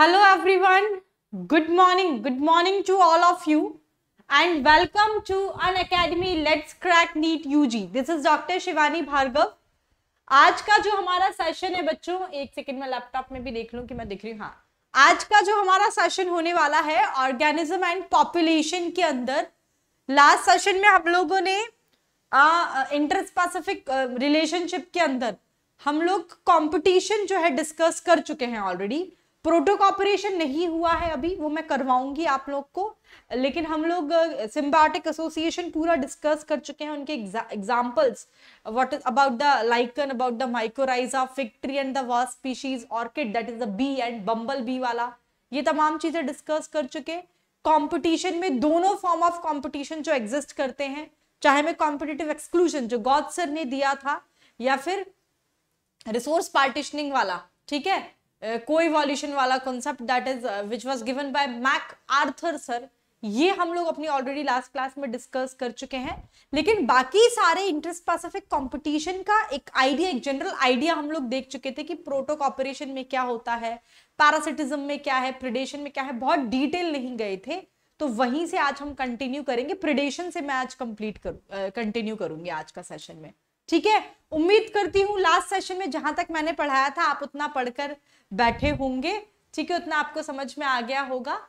Hello everyone good morning good morning to all of you and welcome to अन academy let's crack NEET UG this is doctor Shivani Bhargav आज का जो हमारा session है बच्चों एक सेकंड मैं लैपटॉप में भी देख लूं कि मैं दिख रही हूँ हाँ आज का जो हमारा सेशन होने वाला है ऑर्गेनिज्म एंड पॉपुलेशन के अंदर लास्ट सेशन में हम लोगों ने इंटर स्पेसिफिक रिलेशनशिप के अंदर हम लोग कंपटीशन जो है डिस्कस कर चुके हैं ऑलरेडी प्रोटोकॉपरेशन नहीं हुआ है अभी वो मैं करवाऊंगी आप लोग को लेकिन हम लोग सिम्बाटिक एसोसिएशन पूरा डिस्कस कर चुके हैं उनके examples what about the lichen about the mycorrhiza fig tree and the वर्स्ट species orchid that is the bee and bumble bee वाला ये तमाम चीजें डिस्कस कर चुके कॉम्पिटिशन में दोनों फॉर्म ऑफ कॉम्पिटिशन जो एग्जिस्ट करते हैं चाहे मैं कॉम्पिटेटिव एक्सक्लूजन जो गॉड सर ने दिया था या फिर रिसोर्स पार्टिशनिंग वाला ठीक है कोइवॉल्यूशन वाला concept that is which was given by MacArthur sir ये हम लोग अपनी ऑलरेडी लास्ट क्लास में डिस्कस कर चुके हैं लेकिन बाकी सारे इंटरस्पेसिफिक कंपटीशन का एक आइडिया एक जनरल आइडिया हम लोग देख चुके थे कि प्रोटो कॉपरेशन में क्या होता है पैरासिटिज्म में क्या है प्रिडेशन में क्या है बहुत डिटेल नहीं गए थे तो वहीं से आज हम कंटिन्यू करेंगे प्रिडेशन से मैं आज कंप्लीट करूँ कंटिन्यू करूंगी आज का सेशन में ठीक है उम्मीद करती हूँ लास्ट सेशन में जहां तक मैंने पढ़ाया था आप उतना पढ़कर बैठे होंगे ठीक है उतना आपको समझ में आ गया होगा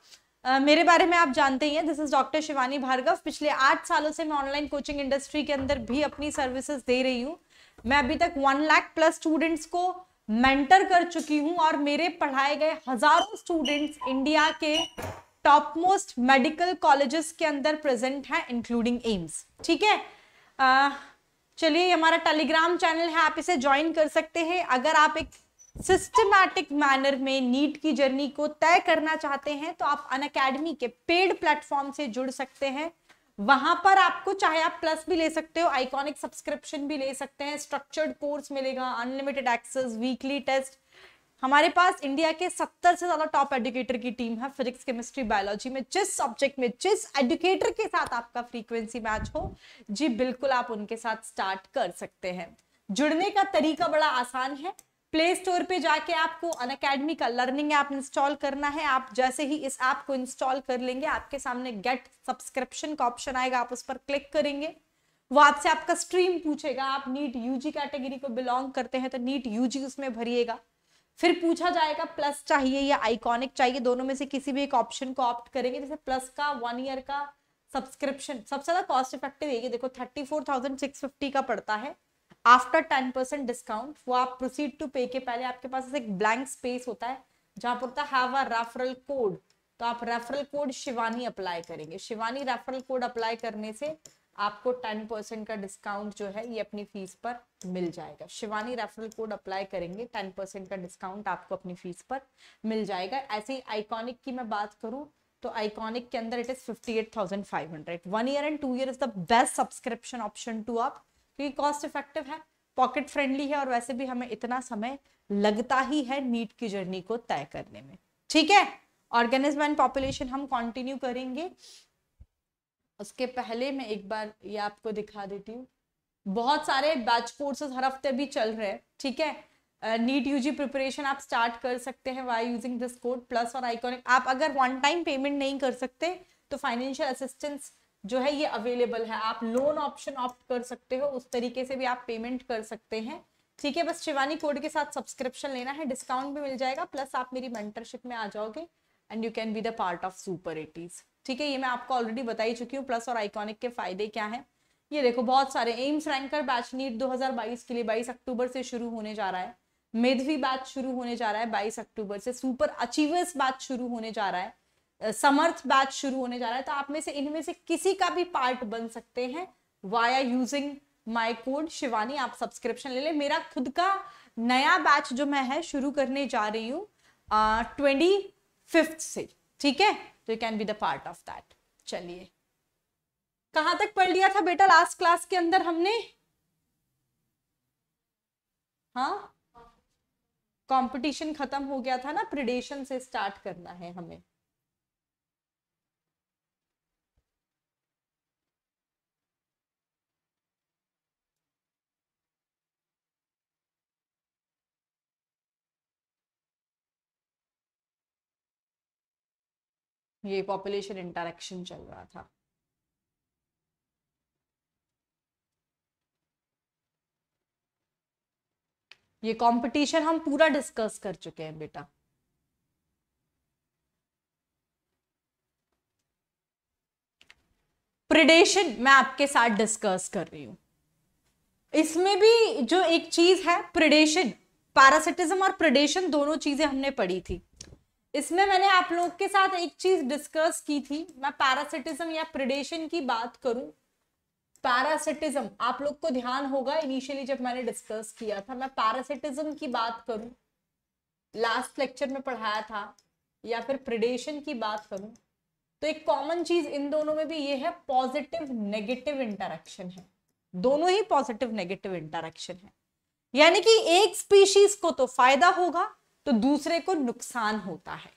Uh, मेरे बारे में आप जानते ही हैं this is doctor Shivani Bhargav पिछले आठ सालों से मैं ऑनलाइन कोचिंग इंडस्ट्री के अंदर भी अपनी सर्विसेज दे रही हूँ मैं अभी तक वन लाख प्लस स्टूडेंट्स को मेंटर कर चुकी हूँ और मेरे पढ़ाए गए हजारों स्टूडेंट्स इंडिया के टॉप मोस्ट मेडिकल कॉलेजेस के अंदर प्रेजेंट हैं इंक्लूडिंग एम्स ठीक है uh, चलिए हमारा टेलीग्राम चैनल है आप इसे ज्वाइन कर सकते हैं अगर आप एक सिस्टमैटिक मैनर में नीट की जर्नी को तय करना चाहते हैं तो आप अन अकेडमी के पेड प्लेटफॉर्म से जुड़ सकते हैं वहां पर आपको चाहे आप प्लस भी ले सकते हो आइकॉनिक सब्सक्रिप्शन भी ले सकते हैं स्ट्रक्चर्ड कोर्स मिलेगा अनलिमिटेड एक्सेस वीकली टेस्ट हमारे पास इंडिया के सत्तर से ज्यादा टॉप एडुकेटर की टीम है फिजिक्स केमिस्ट्री बायोलॉजी में जिस सब्जेक्ट में जिस एडुकेटर के साथ आपका फ्रीक्वेंसी मैच हो जी बिल्कुल आप उनके साथ स्टार्ट कर सकते हैं जुड़ने का तरीका बड़ा आसान है प्ले स्टोर पे जाके आपको अन अकेडमी का लर्निंग ऐप इंस्टॉल करना है आप जैसे ही इस ऐप को इंस्टॉल कर लेंगे आपके सामने गेट सब्सक्रिप्शन का ऑप्शन आएगा आप उस पर क्लिक करेंगे वो आपसे आपका स्ट्रीम पूछेगा आप नीट यूजी कैटेगरी को बिलोंग करते हैं तो नीट यूजी उसमें भरिएगा फिर पूछा जाएगा प्लस चाहिए या आइकॉनिक चाहिए दोनों में से किसी भी एक ऑप्शन को ऑप्ट करेंगे जैसे प्लस का वन ईयर का सब्सक्रिप्शन सबसे ज्यादा कॉस्ट इफेक्टिव है ये देखो thirty four thousand six fifty का पड़ता है आफ्टर टेन परसेंट डिस्काउंट वो आप प्रोसीड टू पे के पहले आपके पास एक ब्लैंक स्पेस होता है जहां पर होता है रेफरल कोड तो आप रेफरल कोड शिवानी अप्लाई करेंगे शिवानी रेफरल कोड अप्लाई करने से आपको टेन परसेंट का डिस्काउंट जो है ये अपनी फीस पर मिल जाएगा शिवानी रेफरल कोड अप्लाई करेंगे टेन परसेंट का डिस्काउंट आपको अपनी फीस पर मिल जाएगा ऐसे ही आइकॉनिक की मैं बात करूं तो आइकॉनिक के अंदर it is fifty eight thousand five hundred one year and two year is the best subscription option to आप क्योंकि कॉस्ट इफेक्टिव है पॉकेट फ्रेंडली है और वैसे भी हमें इतना समय लगता ही है नीट की जर्नी को तय करने में ठीक है ऑर्गेनिज्म एंड पॉपुलेशन हम कंटिन्यू करेंगे उसके पहले मैं एक बार ये आपको दिखा देती हूँ बहुत सारे बैच कोर्सेज हर हफ्ते भी चल रहे हैं ठीक है नीट यूजी प्रिपरेशन आप स्टार्ट कर सकते हैं by using this code plus और आइकॉनिक आप अगर वन टाइम पेमेंट नहीं कर सकते तो फाइनेंशियल असिस्टेंस जो है ये अवेलेबल है आप लोन ऑप्शन ऑप्ट कर सकते हो उस तरीके से भी आप पेमेंट कर सकते हैं ठीक है बस शिवानी कोड के साथ सब्सक्रिप्शन लेना है डिस्काउंट भी मिल जाएगा प्लस आप मेरी मेंटरशिप में आ जाओगे and you can be the part of super eighties ठीक है ये मैं आपको ऑलरेडी बता ही चुकी हूँ प्लस और आइकॉनिक के फायदे क्या है ये देखो बहुत सारे एम्स रैंकर बैच नीट 2022 के लिए 22 अक्टूबर से शुरू होने जा रहा है मेधवी बैच शुरू होने जा रहा है 22 अक्टूबर से सुपर अचीवर्स बैच शुरू होने जा रहा है समर्थ बैच शुरू होने जा रहा है तो आप में से इनमें से किसी का भी पार्ट बन सकते हैं via using my code Shivani आप सब्सक्रिप्शन ले लें मेरा खुद का नया बैच जो मैं है शुरू करने जा रही हूँ ट्वेंटी फिफ्थ से ठीक है तो you can be the part of that चलिए कहाँ तक पढ़ लिया था बेटा लास्ट क्लास के अंदर हमने हाँ कंपटीशन खत्म हो गया था ना प्रिडेशन से स्टार्ट करना है हमें ये पॉपुलेशन इंटरेक्शन चल रहा था ये कंपटीशन हम पूरा डिस्कस कर चुके हैं बेटा प्रिडेशन मैं आपके साथ डिस्कस कर रही हूं इसमें भी जो एक चीज है प्रिडेशन पैरासिटिज्म और प्रिडेशन दोनों चीजें हमने पढ़ी थी इसमें मैंने आप लोग के साथ एक चीज डिस्कस की थी मैं पैरासिटिज्म या प्रिडेशन की बात करूं पैरासिटिज्म आप लोग को ध्यान होगा इनिशियली जब मैंने डिस्कस किया था मैं पैरासिटिज्म की बात करूं लास्ट लेक्चर में पढ़ाया था या फिर प्रिडेशन की बात करूं तो एक कॉमन चीज इन दोनों में भी ये है पॉजिटिव नेगेटिव इंटरेक्शन है दोनों ही पॉजिटिव नेगेटिव इंटरेक्शन है यानी कि एक स्पीशीज को तो फायदा होगा तो दूसरे को नुकसान होता है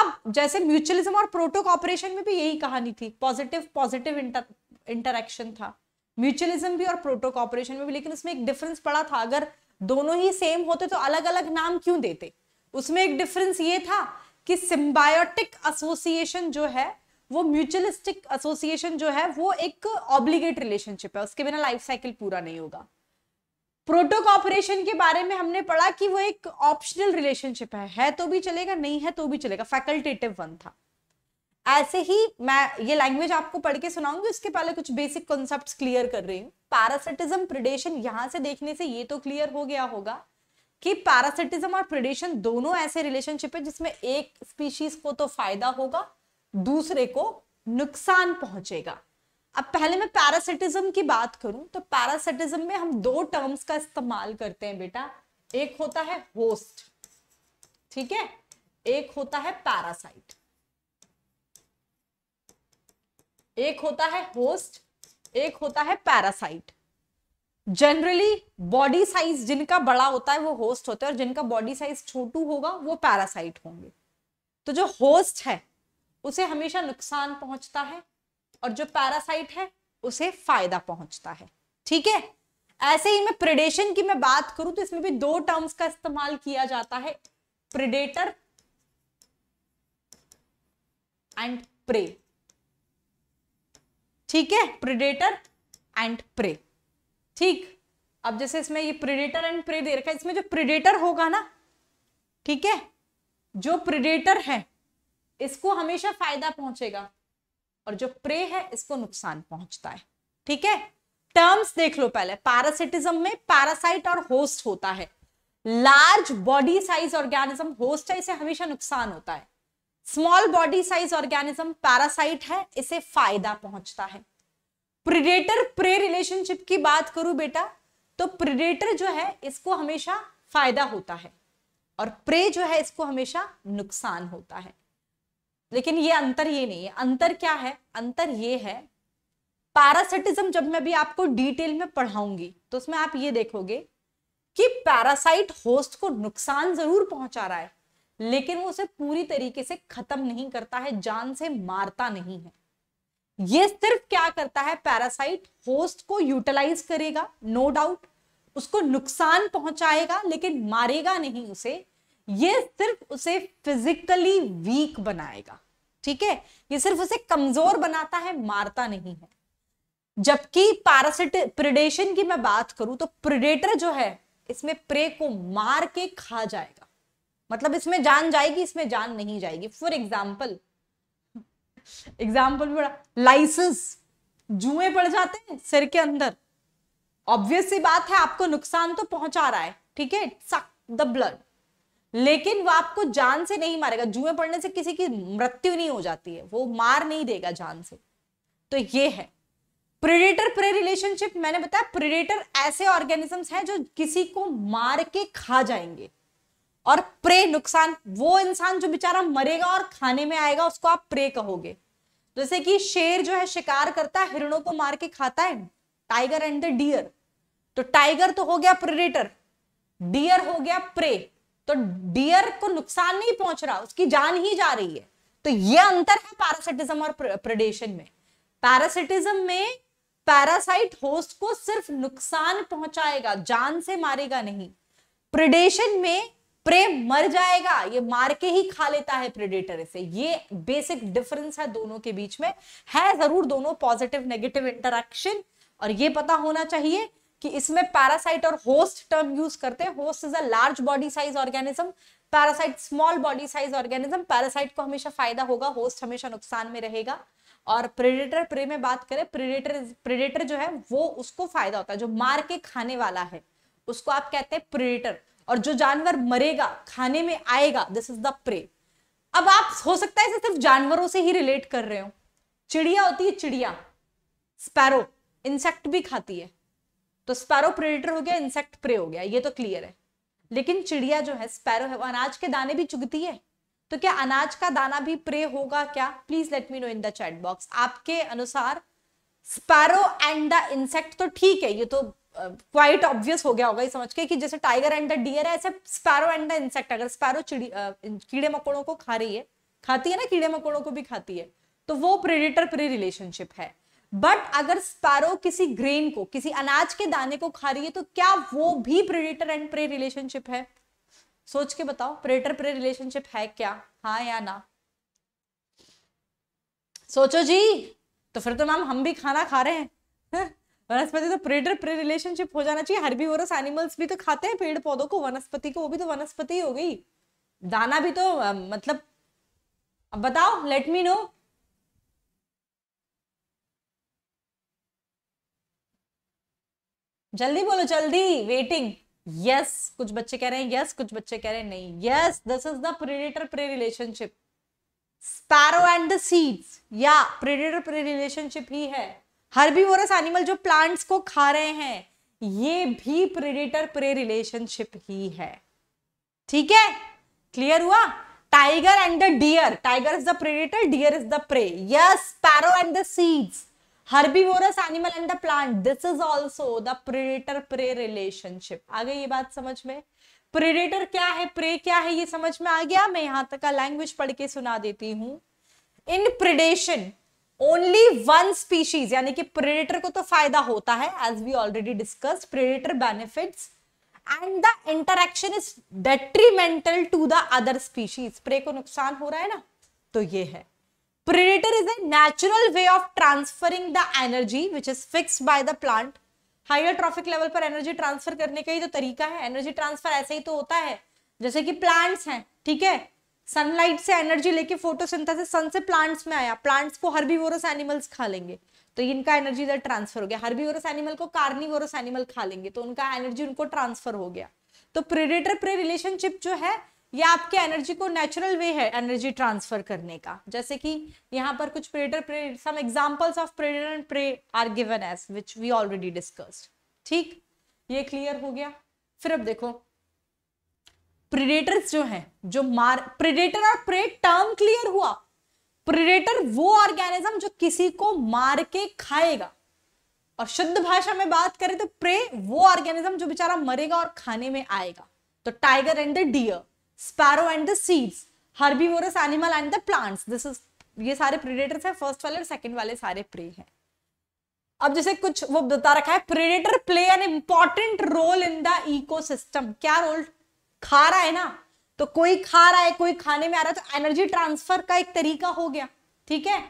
अब जैसे म्यूचुअलिज्म और प्रोटो कॉपरेशन में भी यही कहानी थी पॉजिटिव पॉजिटिव इंटरेक्शन था म्यूचुअलिज्म भी और प्रोटो कॉपरेशन में भी लेकिन उसमें एक डिफरेंस पड़ा था अगर दोनों ही सेम होते तो अलग अलग नाम क्यों देते उसमें एक डिफरेंस ये था कि सिम्बायोटिक एसोसिएशन जो है वो म्यूचुअलिस्टिक एसोसिएशन जो है वो एक ऑब्लिगेट रिलेशनशिप है उसके बिना लाइफ साइकिल पूरा नहीं होगा प्रोटो कॉपरेशन के बारे में हमने पढ़ा कि वो एक ऑप्शनल रिलेशनशिप है है तो भी चलेगा नहीं है तो भी चलेगा फैकल्टेटिव वन था ऐसे ही मैं ये लैंग्वेज आपको पढ़ के सुनाऊंगी उसके पहले कुछ बेसिक कॉन्सेप्ट क्लियर कर रही हूँ पैरासिटिज्म प्रिडेशन यहाँ से देखने से ये तो क्लियर हो गया होगा कि पैरासिटिज्म और प्रिडेशन दोनों ऐसे रिलेशनशिप है जिसमें एक स्पीशीज को तो फायदा होगा दूसरे को नुकसान पहुंचेगा अब पहले मैं पैरासिटिज्म की बात करूं तो पैरासिटिज्म में हम दो टर्म्स का इस्तेमाल करते हैं बेटा एक होता है होस्ट ठीक है एक होता है पैरासाइट एक होता है होस्ट एक होता है पैरासाइट जनरली बॉडी साइज जिनका बड़ा होता है वो होस्ट होता है और जिनका बॉडी साइज छोटू होगा वो पैरासाइट होंगे तो जो होस्ट है उसे हमेशा नुकसान पहुंचता है और जो पैरासाइट है उसे फायदा पहुंचता है ठीक है ऐसे ही मैं प्रिडेशन की मैं बात करूं तो इसमें भी दो टर्म्स का इस्तेमाल किया जाता है प्रिडेटर एंड प्रे ठीक है प्रिडेटर एंड प्रे ठीक अब जैसे इसमें ये प्रिडेटर एंड प्रे दे रखा है इसमें जो प्रिडेटर होगा ना ठीक है जो प्रिडेटर है इसको हमेशा फायदा पहुंचेगा और जो प्रे है इसको नुकसान पहुंचता है ठीक है टर्म्स देख लो पहले पैरासिटिज्म में पैरासाइट और होस्ट होता है large body size organism host है इसे हमेशा नुकसान होता है small body size organism parasite है इसे फायदा पहुंचता है प्रिडेटर प्रे रिलेशनशिप की बात करूं बेटा तो प्रिडेटर जो है इसको हमेशा फायदा होता है और प्रे जो है इसको हमेशा नुकसान होता है लेकिन ये अंतर ये नहीं है अंतर क्या है अंतर ये है पैरासिटिज्म जब मैं भी आपको डिटेल में पढ़ाऊंगी तो उसमें आप ये देखोगे कि पैरासाइट होस्ट को नुकसान जरूर पहुंचा रहा है लेकिन वो उसे पूरी तरीके से खत्म नहीं करता है जान से मारता नहीं है ये सिर्फ क्या करता है पैरासाइट होस्ट को यूटिलाइज करेगा नो no डाउट उसको नुकसान पहुंचाएगा लेकिन मारेगा नहीं उसे ये सिर्फ उसे फिजिकली वीक बनाएगा ठीक है ये सिर्फ उसे कमजोर बनाता है मारता नहीं है जबकि पैरासिट प्रिडेशन की मैं बात करूं तो प्रिडेटर जो है इसमें प्रे को मार के खा जाएगा मतलब इसमें जान जाएगी इसमें जान नहीं जाएगी फॉर एग्जाम्पल एग्जाम्पल बड़ा लाइसेंस जुए पड़ जाते हैं सिर के अंदर ऑब्वियस सी बात है आपको नुकसान तो पहुंचा रहा है ठीक है सक द ब्लड लेकिन वो आपको जान से नहीं मारेगा जुए पड़ने से किसी की मृत्यु नहीं हो जाती है वो मार नहीं देगा जान से तो ये है प्रेडेटर प्रे रिलेशनशिप मैंने बताया प्रेडेटर ऐसे ऑर्गेनिजम्स हैं जो किसी को मार के खा जाएंगे और प्रे नुकसान वो इंसान जो बेचारा मरेगा और खाने में आएगा उसको आप प्रे कहोगे जैसे कि शेर जो है शिकार करता है हिरणों को मार के खाता है टाइगर एंड द डियर तो टाइगर तो हो गया प्रेडेटर डियर हो गया प्रे तो डियर को नुकसान नहीं पहुंच रहा उसकी जान ही जा रही है तो ये अंतर है पैरासिटिज्म और प्रेडेशन में पैरासिटिज्म में पैरासाइट होस्ट को सिर्फ नुकसान पहुंचाएगा जान से मारेगा नहीं प्रिडेशन में प्रे मर जाएगा ये मार के ही खा लेता है प्रेडेटर से ये बेसिक डिफरेंस है दोनों के बीच में है जरूर दोनों पॉजिटिव नेगेटिव इंटरेक्शन और ये पता होना चाहिए कि इसमें पैरासाइट और होस्ट टर्म यूज करते हैं host is a large body size organism parasite small body size organism parasite को हमेशा फायदा होगा होस्ट हमेशा नुकसान में रहेगा और प्रेडेटर प्रे में बात करें प्रेडेटर प्रेडेटर जो है वो उसको फायदा होता है जो मार के खाने वाला है उसको आप कहते हैं प्रेडेटर और जो जानवर मरेगा खाने में आएगा दिस इज द प्रे अब आप हो सकता है इसे सिर्फ जानवरों से ही रिलेट कर रहे हो चिड़िया होती है चिड़िया स्पैरो इंसेक्ट भी खाती है तो स्पैरो प्रेडेटर हो गया इंसेक्ट प्रे हो गया ये तो क्लियर है लेकिन चिड़िया जो है स्पैरो है वो अनाज के दाने भी चुगती है तो क्या अनाज का दाना भी प्रे होगा क्या please let me know in the chat box आपके अनुसार स्पैरो एंड द इंसेक्ट तो ठीक है ये तो क्वाइट uh, ऑब्वियस हो गया होगा ये समझ के कि जैसे टाइगर एंड द डियर है ऐसे स्पैरो एंड द इंसेक्ट अगर स्पैरो uh, कीड़े मकोड़ों को खा रही है खाती है ना कीड़े मकोड़ों को भी खाती है तो वो प्रेडिटर प्रे रिलेशनशिप है बट अगर स्पैरो किसी ग्रेन को किसी अनाज के दाने को खा रही है तो क्या वो भी प्रेडेटर एंड प्रे रिलेशनशिप है सोच के बताओ प्रेडेटर प्रे रिलेशनशिप है क्या हाँ या ना सोचो जी तो फिर तो मैम हम भी खाना खा रहे हैं वनस्पति तो प्रेडर प्रे रिलेशनशिप हो जाना चाहिए हर भी वोरस एनिमल्स भी तो खाते हैं पेड़ पौधों को वनस्पति को वो भी तो वनस्पति हो गई दाना भी तो मतलब अब बताओ लेट मी नो जल्दी बोलो जल्दी वेटिंग यस कुछ बच्चे कह रहे हैं यस कुछ बच्चे कह रहे हैं नहीं yes this is the predator prey relationship sparrow and the seeds या प्रेडेटर प्रे रिलेशनशिप ही है हर्बीवोरस एनिमल जो प्लांट्स को खा रहे हैं ये भी प्रेडेटर प्रे रिलेशनशिप ही है ठीक है क्लियर हुआ tiger and the deer tiger is the predator deer is the prey yes sparrow and the seeds herbivorous animal and the plant this is also the predator prey relationship गई ये बात समझ में प्रेडेटर क्या है pray क्या है ये समझ में आ गया मैं यहां तक का लैंग्वेज पढ़ के सुना देती हूं in predation only one species यानी कि प्रेडेटर को तो फायदा होता है as we already discuss predator benefits and the interaction is detrimental to the other species prey को नुकसान हो रहा है ना तो ये है Predator is a natural way of transferring the energy which is fixed by the plant. Higher trophic level पर एनर्जी ट्रांसफर करने का ही तो तरीका है एनर्जी ट्रांसफर ऐसे ही तो होता है जैसे कि प्लांट्स हैं ठीक है सनलाइट से एनर्जी लेके फोटोसिंथेसिस सन से प्लांट्स में आया प्लांट्स को हर्बीवोरस एनिमल्स खा लेंगे तो इनका एनर्जी इधर ट्रांसफर हो गया हर्बीवोरस एनिमल को कार्निवोरस एनिमल खा लेंगे तो उनका एनर्जी उनको ट्रांसफर हो गया तो प्रेडेटर प्रे रिलेशनशिप जो है ये आपके एनर्जी को नेचुरल वे है एनर्जी ट्रांसफर करने का जैसे कि यहाँ पर कुछ predator prey some examples of predator and prey are given as which we already discussed ठीक ये क्लियर हो गया फिर अब देखो प्रिडेटर्स जो हैं जो मार प्रिडेटर और प्रे टर्म क्लियर हुआ प्रिडेटर वो ऑर्गेनिज्म जो किसी को मार के खाएगा और शुद्ध भाषा में बात करें तो प्रे वो ऑर्गेनिज्म जो बेचारा मरेगा और खाने में आएगा तो tiger and the deer sparrow and the seeds herbivorous animal and the plants this is ये सारे प्रीडेटर्स हैं फर्स्ट वाले और सेकंड वाले सारे प्रे हैं अब जैसे कुछ वो बता रखा है predator play an important role in the ecosystem क्या रोल खा रहा है ना तो कोई खा रहा है कोई खाने में आ रहा है तो एनर्जी ट्रांसफर का एक तरीका हो गया ठीक है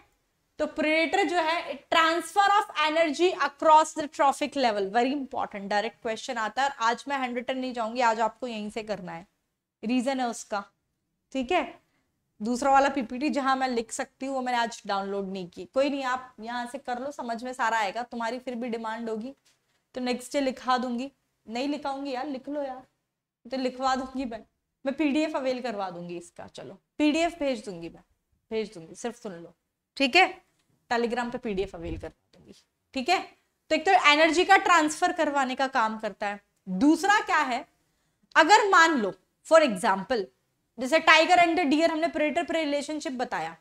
तो प्रेडेटर जो है transfer of energy across the trophic level very important direct question आता है और आज मैं हंड्रेड नहीं जाऊंगी आज आपको यहीं से करना है रीजन है उसका ठीक है दूसरा वाला पीपीटी जहां मैं लिख सकती हूँ वो मैंने आज डाउनलोड नहीं की कोई नहीं आप यहाँ से कर लो समझ में सारा आएगा तुम्हारी फिर भी डिमांड होगी तो नेक्स्ट डे लिखा दूंगी नहीं लिखाऊंगी यार लिख लो यार तो लिखवा दूंगी मैं मैं पीडीएफ अवेल करवा दूंगी इसका चलो पीडीएफ भेज दूंगी मैं भेज दूंगी सिर्फ सुन लो ठीक है टेलीग्राम पे पीडीएफ अवेल करवा दूंगी ठीक है तो एक तो एनर्जी का ट्रांसफर करवाने का काम करता है दूसरा क्या है अगर मान लो फॉर एग्जाम्पल जैसे टाइगर एंड द डियर हमने प्रेडेटर प्रे रिलेशनशिप बताया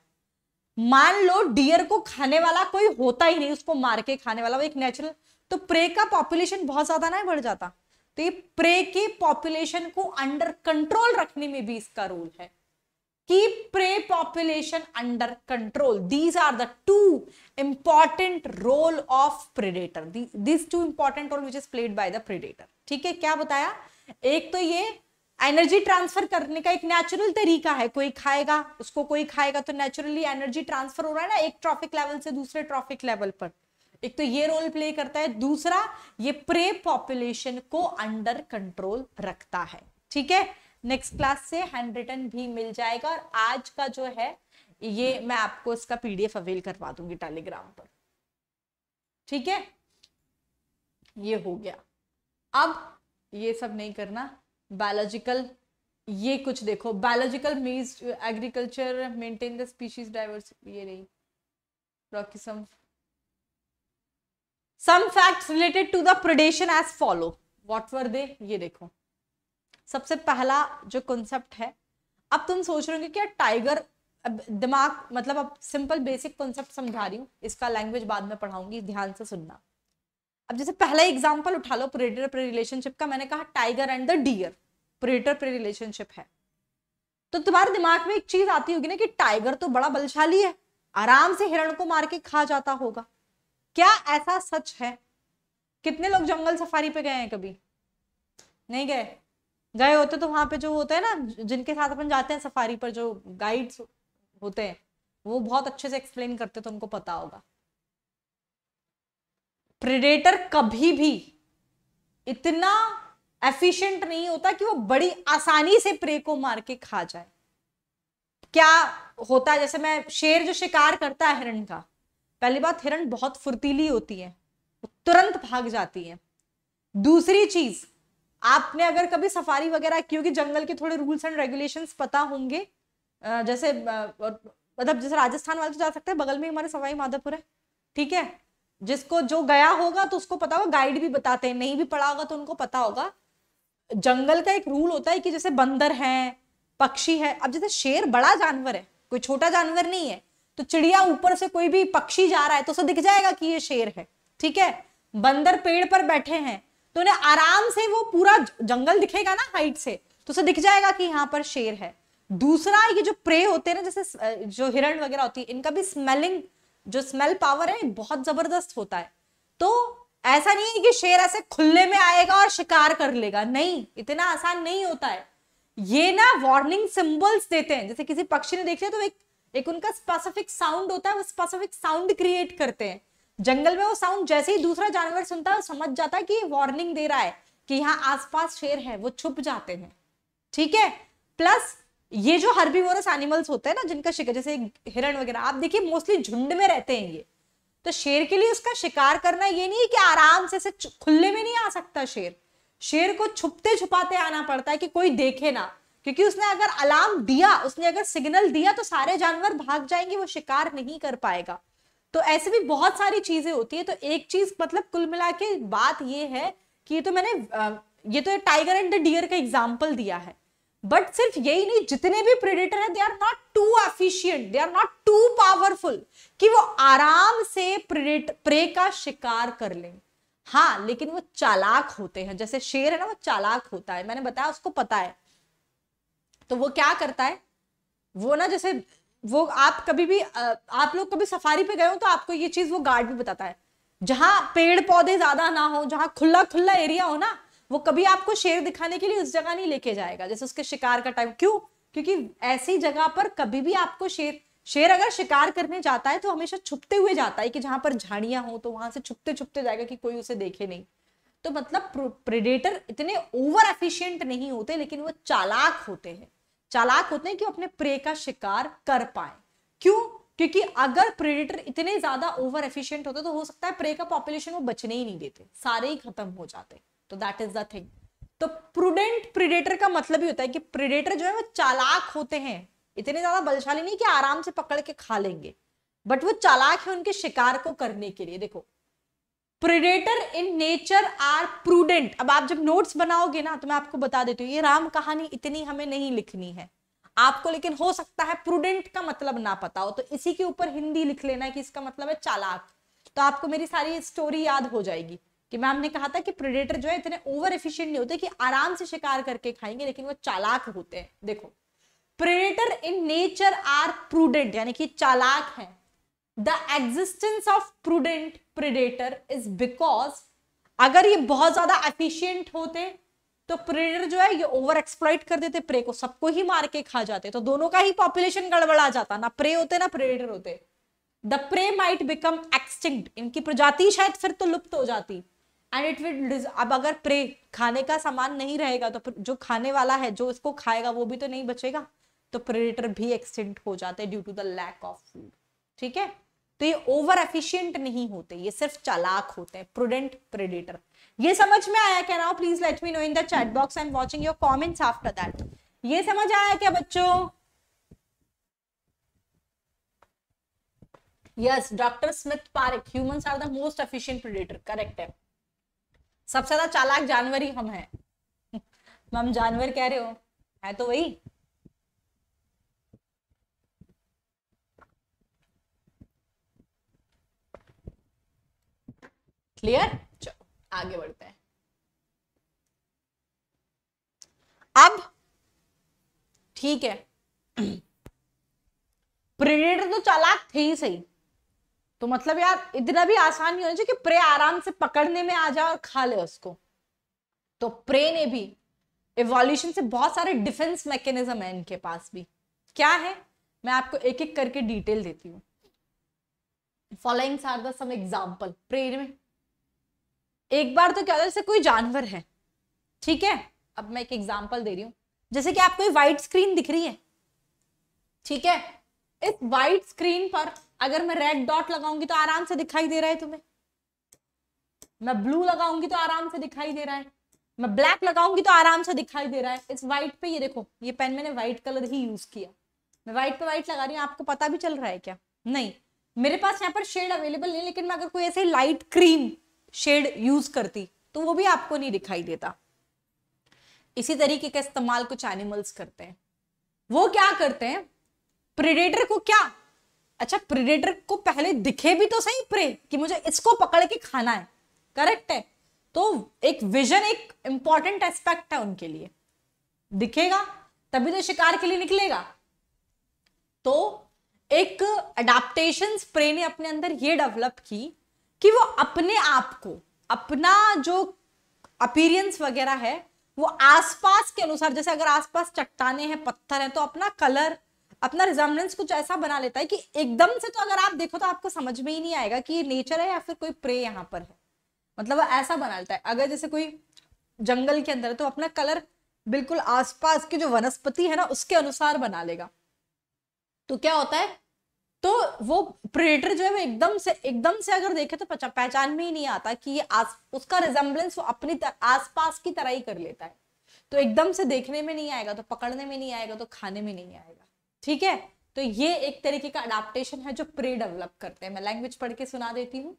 मान लो डियर को खाने वाला कोई होता ही नहीं उसको मार के खाने वाला वो एक नेचुरल तो प्रे का पॉपुलेशन बहुत ज्यादा ना बढ़ जाता तो ये प्रे की पॉपुलेशन को अंडर कंट्रोल रखने में भी इसका रोल है keep prey population under control these are the two important role of predator this two important role which is played by the predator ठीक है क्या बताया एक तो ये एनर्जी ट्रांसफर करने का एक नेचुरल तरीका है कोई खाएगा उसको कोई खाएगा तो नेचुरली एनर्जी ट्रांसफर हो रहा है ना एक ट्रॉफिक लेवल से दूसरे ट्रॉफिक लेवल पर एक तो ये रोल प्ले करता है दूसरा ये प्रे पॉपुलेशन को अंडर कंट्रोल रखता है ठीक है नेक्स्ट क्लास से हैंड रिटन भी मिल जाएगा और आज का जो है ये मैं आपको इसका पीडीएफ अवेल करवा दूंगी टेलीग्राम पर ठीक है ये हो गया अब ये सब नहीं करना बायोलॉजिकल ये कुछ देखो biological means agriculture maintain the species diversity ये नहीं रॉकी some some facts related to the predation as follow what were they ये देखो सबसे पहला जो कॉन्सेप्ट है अब तुम सोच रहे हो क्या टाइगर अब दिमाग मतलब अब सिंपल बेसिक कॉन्सेप्ट समझा रही हूँ इसका लैंग्वेज बाद में पढ़ाऊंगी ध्यान से सुनना अब जैसे पहला एग्जाम्पल उठा लो प्रेडेटर प्रे रिलेशनशिप का मैंने कहा tiger and the deer predator prey relationship है तो तुम्हारे दिमाग में एक चीज आती होगी ना कि टाइगर तो बड़ा बलशाली है आराम से हिरण को मार के खा जाता होगा क्या ऐसा सच है कितने लोग जंगल सफारी पे गए हैं कभी नहीं गए गए होते तो वहां पे जो होता है ना जिनके साथ अपन जाते हैं सफारी पर जो गाइड्स होते हैं वो बहुत अच्छे से एक्सप्लेन करते तो उनको पता होगा प्रेडेटर कभी भी इतना एफिशिएंट नहीं होता कि वो बड़ी आसानी से प्रे को मार के खा जाए क्या होता है जैसे मैं शेर जो शिकार करता है हिरण का पहली बात हिरण बहुत फुर्तीली होती है तुरंत भाग जाती है दूसरी चीज आपने अगर कभी सफारी वगैरह की होगी जंगल के थोड़े रूल्स एंड रेगुलेशन पता होंगे जैसे मतलब जैसे राजस्थान वाले तो जा सकते हैं बगल में हमारे सवाई माधोपुर है ठीक है जिसको जो गया होगा तो उसको पता होगा गाइड भी बताते हैं नहीं भी पढ़ा होगा तो उनको पता होगा जंगल का एक रूल होता है कि जैसे बंदर है पक्षी है अब जैसे शेर बड़ा जानवर है कोई छोटा जानवर नहीं है तो चिड़िया ऊपर से कोई भी पक्षी जा रहा है तो उसे दिख जाएगा कि ये शेर है ठीक है बंदर पेड़ पर बैठे हैं तो उन्हें आराम से वो पूरा जंगल दिखेगा ना हाइट से तो उसे दिख जाएगा कि यहाँ पर शेर है दूसरा ये जो प्रे होते हैं ना जैसे जो हिरण वगैरह होती है इनका भी स्मेलिंग जो स्मेल पावर है बहुत जबरदस्त होता है तो ऐसा नहीं है कि शेर ऐसे खुले में आएगा और शिकार कर लेगा नहीं इतना आसान नहीं होता है ये ना वार्निंग सिंबल्स देते हैं जैसे किसी पक्षी ने देख लिया तो एक एक उनका स्पेसिफिक साउंड होता है वो स्पेसिफिक साउंड क्रिएट करते हैं जंगल में वो साउंड जैसे ही दूसरा जानवर सुनता है समझ जाता है कि वार्निंग दे रहा है कि यहाँ आसपास शेर है वो छुप जाते हैं ठीक है प्लस ये जो हर्बीवोरस एनिमल्स होते हैं ना जिनका शिकार जैसे हिरण वगैरह आप देखिए मोस्टली झुंड में रहते हैं ये तो शेर के लिए उसका शिकार करना ये नहीं है कि आराम से से खुले में नहीं आ सकता शेर शेर को छुपते छुपाते आना पड़ता है कि कोई देखे ना क्योंकि उसने अगर अलार्म दिया उसने अगर सिग्नल दिया तो सारे जानवर भाग जाएंगे वो शिकार नहीं कर पाएगा तो ऐसे भी बहुत सारी चीजें होती है तो एक चीज मतलब कुल मिला के बात ये है कि ये तो मैंने ये तो टाइगर एंड द डियर का एग्जाम्पल दिया है बट सिर्फ यही नहीं जितने भी प्रेडेटर हैं they are not too efficient they are not too powerful कि वो आराम से प्रेडेट प्रे का शिकार कर लें हाँ लेकिन वो चालाक होते हैं जैसे शेर है ना वो चालाक होता है मैंने बताया उसको पता है तो वो क्या करता है वो ना जैसे वो आप कभी भी आप लोग कभी सफारी पे गए हो तो आपको ये चीज वो गार्ड भी बताता है जहां पेड़ पौधे ज्यादा ना हो जहां खुला खुला एरिया हो ना वो कभी आपको शेर दिखाने के लिए उस जगह नहीं लेके जाएगा जैसे उसके शिकार का टाइम क्यों क्योंकि ऐसी जगह पर कभी भी आपको शेर शेर अगर शिकार करने जाता है तो हमेशा छुपते हुए जाता है कि जहां पर झाड़ियां हो तो वहां से छुपते छुपते जाएगा कि कोई उसे देखे नहीं तो मतलब प्रेडेटर इतने ओवर एफिशिएंट नहीं होते लेकिन वो चालाक होते हैं चालाक होते हैं कि अपने प्रे का शिकार कर पाए क्यों क्योंकि अगर प्रेडेटर इतने ज्यादा ओवर एफिशिएंट होते तो हो सकता है प्रे का पॉपुलेशन वो बचने ही नहीं देते सारे ही खत्म हो जाते तो दैट इज द थिंग तो प्रूडेंट प्रिडेटर का मतलब ही होता है कि प्रिडेटर जो है वो चालाक होते हैं इतने ज्यादा बलशाली नहीं कि आराम से पकड़ के खा लेंगे बट वो चालाक है उनके शिकार को करने के लिए देखो predator in nature are prudent अब आप जब नोट्स बनाओगे ना तो मैं आपको बता देती हूँ ये राम कहानी इतनी हमें नहीं लिखनी है आपको लेकिन हो सकता है प्रूडेंट का मतलब ना पता हो तो इसी के ऊपर हिंदी लिख लेना है कि इसका मतलब है चालाक तो आपको मेरी सारी स्टोरी याद हो जाएगी कि मैम ने कहा था कि प्रेडेटर जो है इतने ओवर एफिशिएंट नहीं होते कि आराम से शिकार करके खाएंगे लेकिन वो चालाक होते हैं देखो predator in nature are prudent यानी कि चालाक है the existence of prudent predator is because अगर ये बहुत ज्यादा एफिशियंट होते तो प्रेडेटर जो है ये ओवर एक्सप्लॉइट कर देते प्रे को सबको ही मार के खा जाते तो दोनों का ही पॉपुलेशन गड़बड़ा जाता ना प्रे होते ना प्रेडेटर होते the prey might become extinct इनकी प्रजाति शायद फिर तो लुप्त हो जाती एंड इट विल अब अगर प्रे खाने का सामान नहीं रहेगा तो जो खाने वाला है जो इसको खाएगा वो भी तो नहीं बचेगा तो प्रेडेटर भी एक्सटेंट हो जाते हैं due to the lack of food ठीक है तो ये ओवर एफिशियंट नहीं होते ये सिर्फ चालाक होते हैं प्रूडेंट प्रेडेटर ये समझ में आया क्या now please let me know in the chat box and watching your comments after that ये समझ आया क्या बच्चों yes doctor Smith park humans are the most efficient predator correct है सबसे ज्यादा चालाक जानवर ही हम हैं मैम जानवर कह रहे हो है तो वही क्लियर चलो आगे बढ़ते हैं अब ठीक है प्रेडेटर तो चालाक थे ही सही तो मतलब यार इतना भी आसान नहीं होना चाहिए कि प्रे आराम से पकड़ने में आ जाए और खा ले उसको तो प्रे ने भी एवोल्यूशन से बहुत सारे डिफेंस मैकेनिज्म है इनके पास भी क्या है मैं आपको एक एक करके डिटेल देती हूँ following are the some example prey में एक बार तो क्या जैसे कोई जानवर है ठीक है अब मैं एक एग्जाम्पल दे रही हूँ जैसे कि आपको वाइट स्क्रीन दिख रही है ठीक है इस वाइट स्क्रीन पर अगर मैं रेड डॉट लगाऊंगी तो आराम से दिखाई दे रहा है तुम्हें मैं ब्लू लगाऊंगी तो आराम से दिखाई दे रहा है मैं ब्लैक लगाऊंगी तो आराम से दिखाई दे रहा है इस व्हाइट पे ये देखो ये पेन मैंने व्हाइट कलर ही यूज किया मैं व्हाइट पे व्हाइट लगा रही हूँ आपको पता भी चल रहा है क्या नहीं मेरे पास यहाँ पर शेड अवेलेबल नहीं लेकिन मैं अगर कोई ऐसे लाइट क्रीम शेड यूज करती तो वो भी आपको नहीं दिखाई देता इसी तरीके का इस्तेमाल कुछ एनिमल्स करते हैं वो क्या करते हैं प्रिडेटर को क्या अच्छा प्रिडेटर को पहले दिखे भी तो सही प्रे कि मुझे इसको पकड़ के खाना है करेक्ट है तो एक विजन एक इंपॉर्टेंट एस्पेक्ट है उनके लिए दिखेगा तभी तो शिकार के लिए निकलेगा तो एक अडाप्टेशन स्प्रे ने अपने अंदर ये डेवलप की कि वो अपने आप को अपना जो अपीरियंस वगैरह है वो आसपास के अनुसार जैसे अगर आसपास चट्टाने हैं पत्थर हैं तो अपना कलर अपना रिजम्बरेंस कुछ ऐसा बना लेता है कि एकदम से तो अगर आप देखो तो आपको समझ में ही नहीं आएगा कि ये नेचर है या फिर कोई प्रे यहाँ पर है मतलब ऐसा बना लेता है अगर जैसे कोई जंगल के अंदर है तो अपना कलर बिल्कुल आसपास की जो वनस्पति है ना उसके अनुसार बना लेगा तो क्या होता है तो वो प्रेडेटर जो है वो एकदम से एकदम से अगर देखे तो पहचान में ही नहीं आता कि ये आस उसका रिजेम्बलेंस वो अपनी आसपास की तरह ही कर लेता है तो एकदम से देखने में नहीं आएगा तो पकड़ने में नहीं आएगा तो खाने में नहीं आएगा ठीक है तो ये एक तरीके का अडाप्टेशन है जो प्री डेवलप करते हैं मैं लैंग्वेज पढ़ के सुना देती हूँ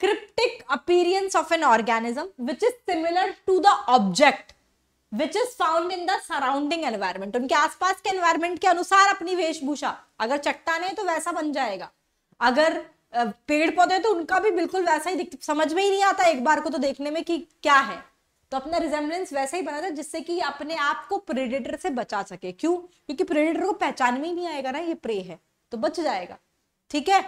cryptic appearance of an organism which is similar to the object which is found in the surrounding environment उनके आसपास के एनवायरमेंट के अनुसार अपनी वेशभूषा अगर चट्टान है तो वैसा बन जाएगा अगर पेड़ पौधे तो उनका भी बिल्कुल वैसा ही दिख समझ में ही नहीं आता एक बार को तो देखने में कि क्या है तो अपना रिजेम्बलेंस वैसे ही बना था जिससे कि अपने आप को प्रेडेटर से बचा सके क्यों क्योंकि प्रेडेटर को पहचान में ही नहीं आएगा ना ये प्रे है तो बच जाएगा ठीक है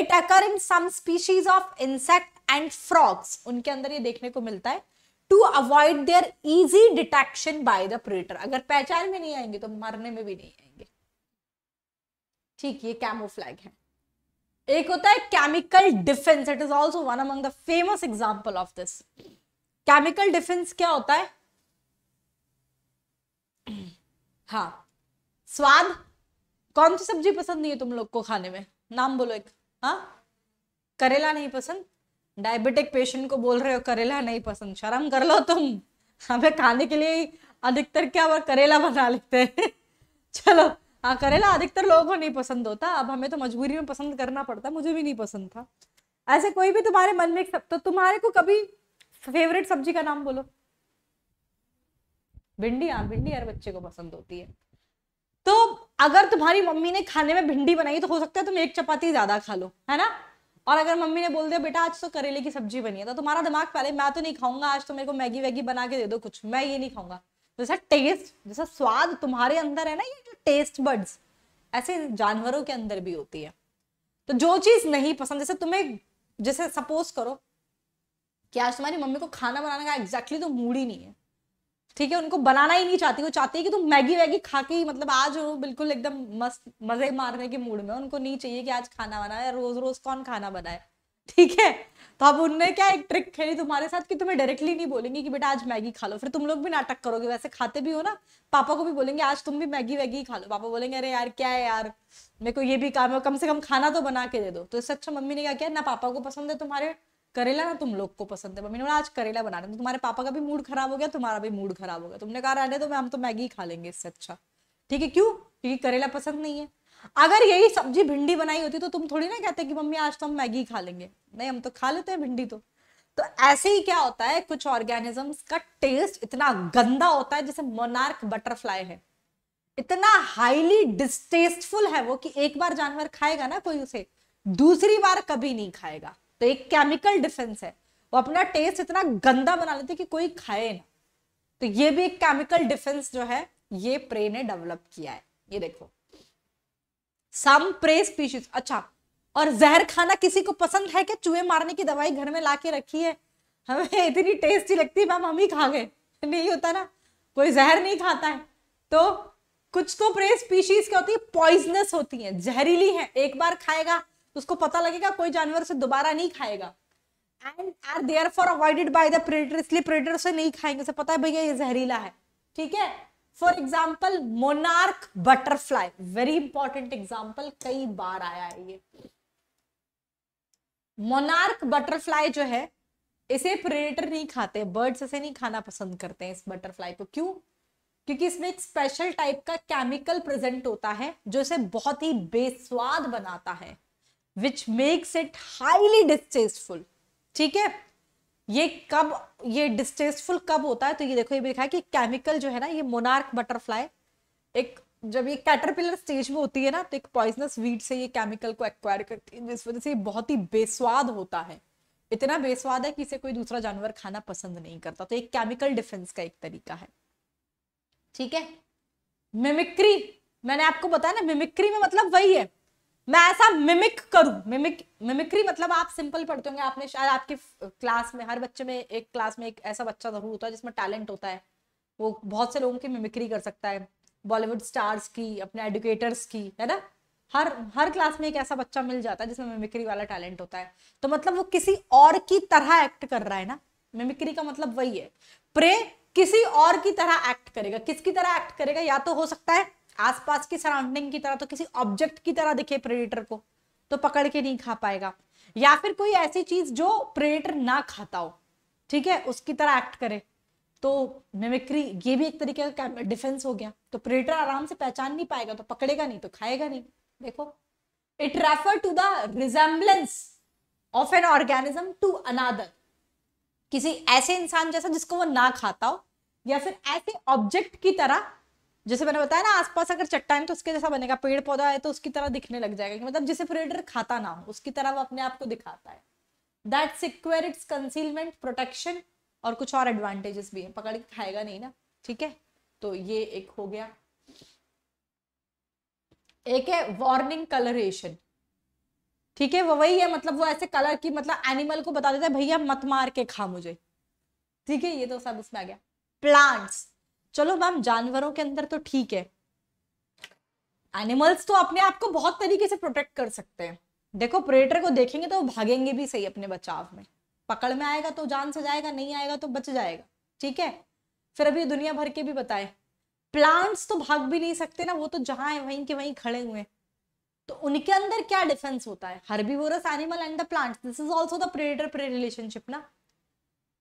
it occur in some species of insect and frogs उनके अंदर ये देखने को मिलता है to avoid their easy detection by the predator अगर पहचान में नहीं आएंगे तो मरने में भी नहीं आएंगे ठीक ये कैमोफ्लैग है एक होता है chemical defence it is also one among the famous example of this chemical defence क्या होता है हाँ स्वाद कौन सी सब्जी पसंद नहीं है तुम लोग को खाने में नाम बोलो एक हाँ करेला नहीं पसंद डायबिटिक पेशेंट को बोल रहे हो करेला नहीं पसंद शर्म कर लो तुम हमें खाने के लिए अधिकतर क्या हुआ करेला बना लेते हैं चलो हाँ करेला अधिकतर लोगों को नहीं पसंद होता अब हमें तो मजबूरी में पसंद करना पड़ता मुझे भी नहीं पसंद था ऐसे कोई भी तुम्हारे मन में सब तो तुम्हारे को कभी फेवरेट सब्जी का नाम बोलो भिंडी हाँ भिंडी हर बच्चे को पसंद होती है तो अगर तुम्हारी मम्मी ने खाने में भिंडी बनाई तो हो सकता है तुम एक चपाती ज्यादा खा लो है ना और अगर मम्मी ने बोल दिया बेटा आज तो करेले की सब्जी बनी है तो तुम्हारा दिमाग पहले मैं तो नहीं खाऊंगा आज तो मेरे को मैगी वैगी बना के दे दो कुछ मैं ये नहीं खाऊंगा जैसा टेस्ट जैसा स्वाद तुम्हारे अंदर है ना ये जो टेस्ट बर्ड्स ऐसे जानवरों के अंदर भी होती है तो जो चीज नहीं पसंद जैसे तुम्हें जैसे सपोज करो कि आज तुम्हारी मम्मी को खाना बनाने का एग्जैक्टली तो मूड ही नहीं है ठीक है उनको बनाना ही नहीं चाहती वो चाहती है कि तुम मैगी वैगी खा के ही मतलब आज वो बिल्कुल एकदम मस्त मजे मारने के मूड में उनको नहीं चाहिए कि आज खाना बनाए रोज रोज कौन खाना बनाए ठीक है तो अब उनने क्या एक ट्रिक खेली तुम्हारे साथ कि तुम्हें डायरेक्टली नहीं बोलेंगे कि बेटा आज मैगी खा लो फिर तुम लोग भी नाटक करोगे वैसे खाते भी हो ना पापा को भी बोलेंगे आज तुम भी मैगी वैगी खा लो पापा बोलेंगे अरे यार क्या है यार मेरे को ये भी काम है कम से कम खाना तो बना के दे दो तो इससे अच्छा मम्मी ने क्या किया ना पापा को पसंद है तुम्हारे करेला ना तुम लोग को पसंद है मम्मी ने बोला आज करेला बना रहे तो तुम्हारे पापा का भी मूड खराब हो गया तुम्हारा भी मूड खराब हो गया तुमने कहा रहने तो हम तो मैगी खा लेंगे इससे अच्छा ठीक है क्यों क्योंकि करेला पसंद नहीं है अगर यही सब्जी भिंडी बनाई होती तो तुम थोड़ी ना कहते कि मम्मी आज तो हम मैगी खा लेंगे नहीं हम तो खा लेते हैं भिंडी तो तो ऐसे ही क्या होता है कुछ ऑर्गेनिजम्स का टेस्ट इतना गंदा होता है जैसे मोनार्क बटरफ्लाई है इतना हाईली डिस्टेस्टफुल है वो कि एक बार जानवर खाएगा ना कोई उसे दूसरी बार कभी नहीं खाएगा तो एक केमिकल डिफेंस है वो अपना टेस्ट इतना गंदा बना लेते कि कोई खाए ना तो ये भी एक केमिकल डिफेंस जो है ये प्रे ने डेवलप किया है ये देखो सम प्रे स्पीशीज अच्छा और जहर खाना किसी को पसंद है क्या चूहे मारने की दवाई घर में लाके रखी है हमें इतनी टेस्टी लगती है मैम हम ही खा गए नहीं होता ना कोई जहर नहीं खाता है तो कुछ तो प्रे स्पीशीज क्या होती है पॉइजनस होती है जहरीली है एक बार खाएगा उसको पता लगेगा कोई जानवर उसे दोबारा नहीं खाएगा and are therefore avoided by the predator इसलिए प्रेडेटर उसे नहीं खाएंगे उसे पता है भैया ये जहरीला है ठीक है for example monarch butterfly very important example कई बार आया है ये मोनार्क बटरफ्लाई जो है इसे प्रेडेटर नहीं खाते बर्ड्स इसे नहीं खाना पसंद करते हैं इस बटरफ्लाई को क्यों क्योंकि इसमें एक स्पेशल टाइप का केमिकल प्रेजेंट होता है जो इसे बहुत ही बेस्वाद बनाता है which makes it highly distasteful ठीक है ये कब ये डिस्टेस्टफुल कब होता है तो ये देखो ये भी लिखा है कि केमिकल जो है ना ये मोनार्क बटरफ्लाई एक जब ये कैटरपिलर स्टेज में होती है ना तो एक पॉइजनस वीड से ये केमिकल को एक्वायर करती है जिस वजह से ये बहुत ही बेस्वाद होता है इतना बेस्वाद है कि इसे कोई दूसरा जानवर खाना पसंद नहीं करता तो एक केमिकल डिफेंस का एक तरीका है ठीक है मिमिक्री मैंने आपको बताया ना मिमिक्री में मतलब वही है मैं ऐसा मिमिक करूं मिमिक मिमिक्री मतलब आप सिंपल पढ़ते होंगे आपने शायद आपके क्लास में हर बच्चे में एक क्लास में एक ऐसा बच्चा जरूर होता है जिसमें टैलेंट होता है वो बहुत से लोगों की मिमिक्री कर सकता है बॉलीवुड स्टार्स की अपने एडुकेटर्स की है ना हर हर क्लास में एक ऐसा बच्चा मिल जाता है जिसमें मिमिक्री वाला टैलेंट होता है तो मतलब वो किसी और की तरह एक्ट कर रहा है ना मिमिक्री का मतलब वही है प्रे किसी और की तरह एक्ट करेगा किसकी तरह एक्ट करेगा या तो हो सकता है आसपास की सराउंडिंग की तरह तो किसी ऑब्जेक्ट की तरह दिखे प्रेडेटर को तो पकड़ के नहीं खा पाएगा या फिर कोई ऐसी चीज जो प्रेडेटर ना खाता हो ठीक है उसकी तरह एक्ट करे तो मिमिक्री ये भी एक तरीके का डिफेंस हो गया तो प्रेडेटर आराम से पहचान नहीं पाएगा तो पकड़ेगा नहीं तो खाएगा नहीं देखो it refer to the resemblance of an organism to another किसी ऐसे इंसान जैसा जिसको वो ना खाता हो या फिर ऐसे ऑब्जेक्ट की तरह जैसे मैंने बताया ना आसपास अगर चट्टान तो उसके जैसा बनेगा पेड़ पौधा है तो उसकी तरह दिखने लग जाएगा कि मतलब जिसे प्रेडेटर खाता ना हो उसकी तरह वो अपने आप को दिखाता है that secure its concealment protection और कुछ और एडवांटेजेस भी है पकड़ के खाएगा नहीं ना ठीक है तो ये एक हो गया एक है वार्निंग कलरेशन ठीक है वो वही है मतलब वो ऐसे कलर की मतलब एनिमल को बता देता है भैया मत मार के खा मुझे ठीक है ये तो सब उसमें आ गया प्लांट्स चलो मैम जानवरों के अंदर तो ठीक है एनिमल्स तो अपने आप को बहुत तरीके से प्रोटेक्ट कर सकते हैं देखो प्रेटर को देखेंगे तो वो भागेंगे भी सही अपने बचाव में पकड़ में आएगा तो जान से जाएगा नहीं आएगा तो बच जाएगा ठीक है फिर अभी दुनिया भर के भी बताए प्लांट्स तो भाग भी नहीं सकते ना वो तो जहां है वहीं के वहीं खड़े हुए तो उनके अंदर क्या डिफरेंस होता है herbivorous animal and the plants this is also the predator prey relationship ना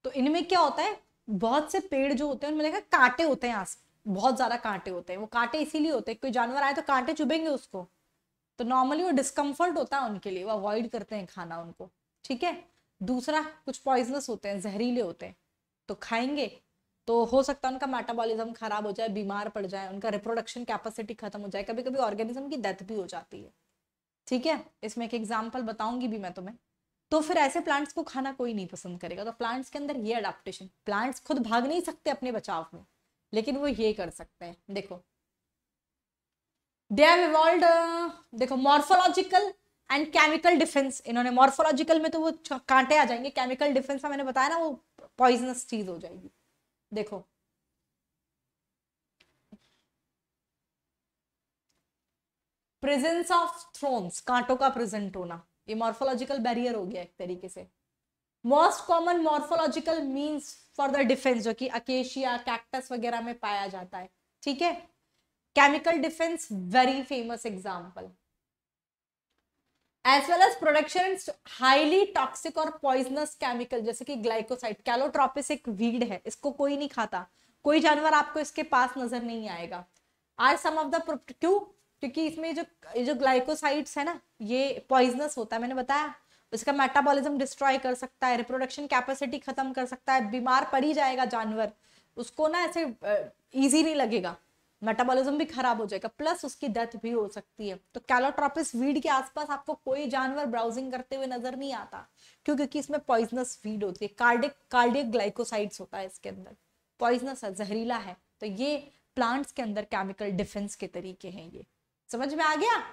तो इनमें क्या होता है बहुत से पेड़ जो होते हैं उनमें देखा कांटे होते हैं आस बहुत ज्यादा कांटे होते हैं वो कांटे इसीलिए होते हैं कोई जानवर आए तो कांटे चुभेंगे उसको तो नॉर्मली वो डिस्कम्फर्ट होता है उनके लिए वो अवॉइड करते हैं खाना उनको ठीक है दूसरा कुछ पॉइजनस होते हैं जहरीले होते हैं तो खाएंगे तो हो सकता है उनका मेटाबॉलिज्म खराब हो जाए बीमार पड़ जाए उनका रिप्रोडक्शन कैपेसिटी खत्म हो जाए कभी कभी ऑर्गेनिज्म की डेथ भी हो जाती है ठीक है इसमें एक एग्जाम्पल बताऊंगी भी मैं तुम्हें तो फिर ऐसे प्लांट्स को खाना कोई नहीं पसंद करेगा तो प्लांट्स के अंदर ये अडाप्टेशन प्लांट्स खुद भाग नहीं सकते अपने बचाव में लेकिन वो ये कर सकते हैं देखो दे हैव इवॉल्व देखो मॉर्फोलॉजिकल एंड केमिकल डिफेंस इन्होंने मॉर्फोलॉजिकल में तो वो कांटे आ जाएंगे केमिकल डिफेंस का मैंने बताया ना वो पॉइजनस चीज हो जाएगी देखो प्रेजेंस ऑफ थ्रोन्स कांटों का प्रेजेंट होना ये मॉर्फोलॉजिकल बैरियर हो गया एक तरीके से most common morphological means for the defence जो कि अकेशिया कैक्टस वगैरह में पाया जाता है ठीक है chemical defence very famous example as well as production highly toxic और पॉइजनस केमिकल जैसे कि ग्लाइकोसाइड कैलोट्रॉपिस एक वीड है इसको कोई नहीं खाता कोई जानवर आपको इसके पास नजर नहीं आएगा आर सम ऑफ द क्यों क्योंकि इसमें जो जो ग्लाइकोसाइड्स है ना ये पॉइजनस होता है मैंने बताया उसका मेटाबॉलिज्म डिस्ट्रॉय कर सकता है रिप्रोडक्शन कैपेसिटी खत्म कर सकता है बीमार पड़ ही जाएगा जानवर उसको ना ऐसे ईजी नहीं लगेगा मेटाबॉलिज्म भी खराब हो जाएगा प्लस उसकी डेथ भी हो सकती है तो कैलोट्रॉपिस वीड के आसपास आपको कोई जानवर ब्राउजिंग करते हुए नजर नहीं आता क्यों क्योंकि इसमें पॉइजनस वीड होती है कार्डिक कार्डिक ग्लाइकोसाइड्स होता है इसके अंदर पॉइजनस है जहरीला है तो ये प्लांट्स के अंदर केमिकल डिफेंस के तरीके हैं ये समझ में आ गया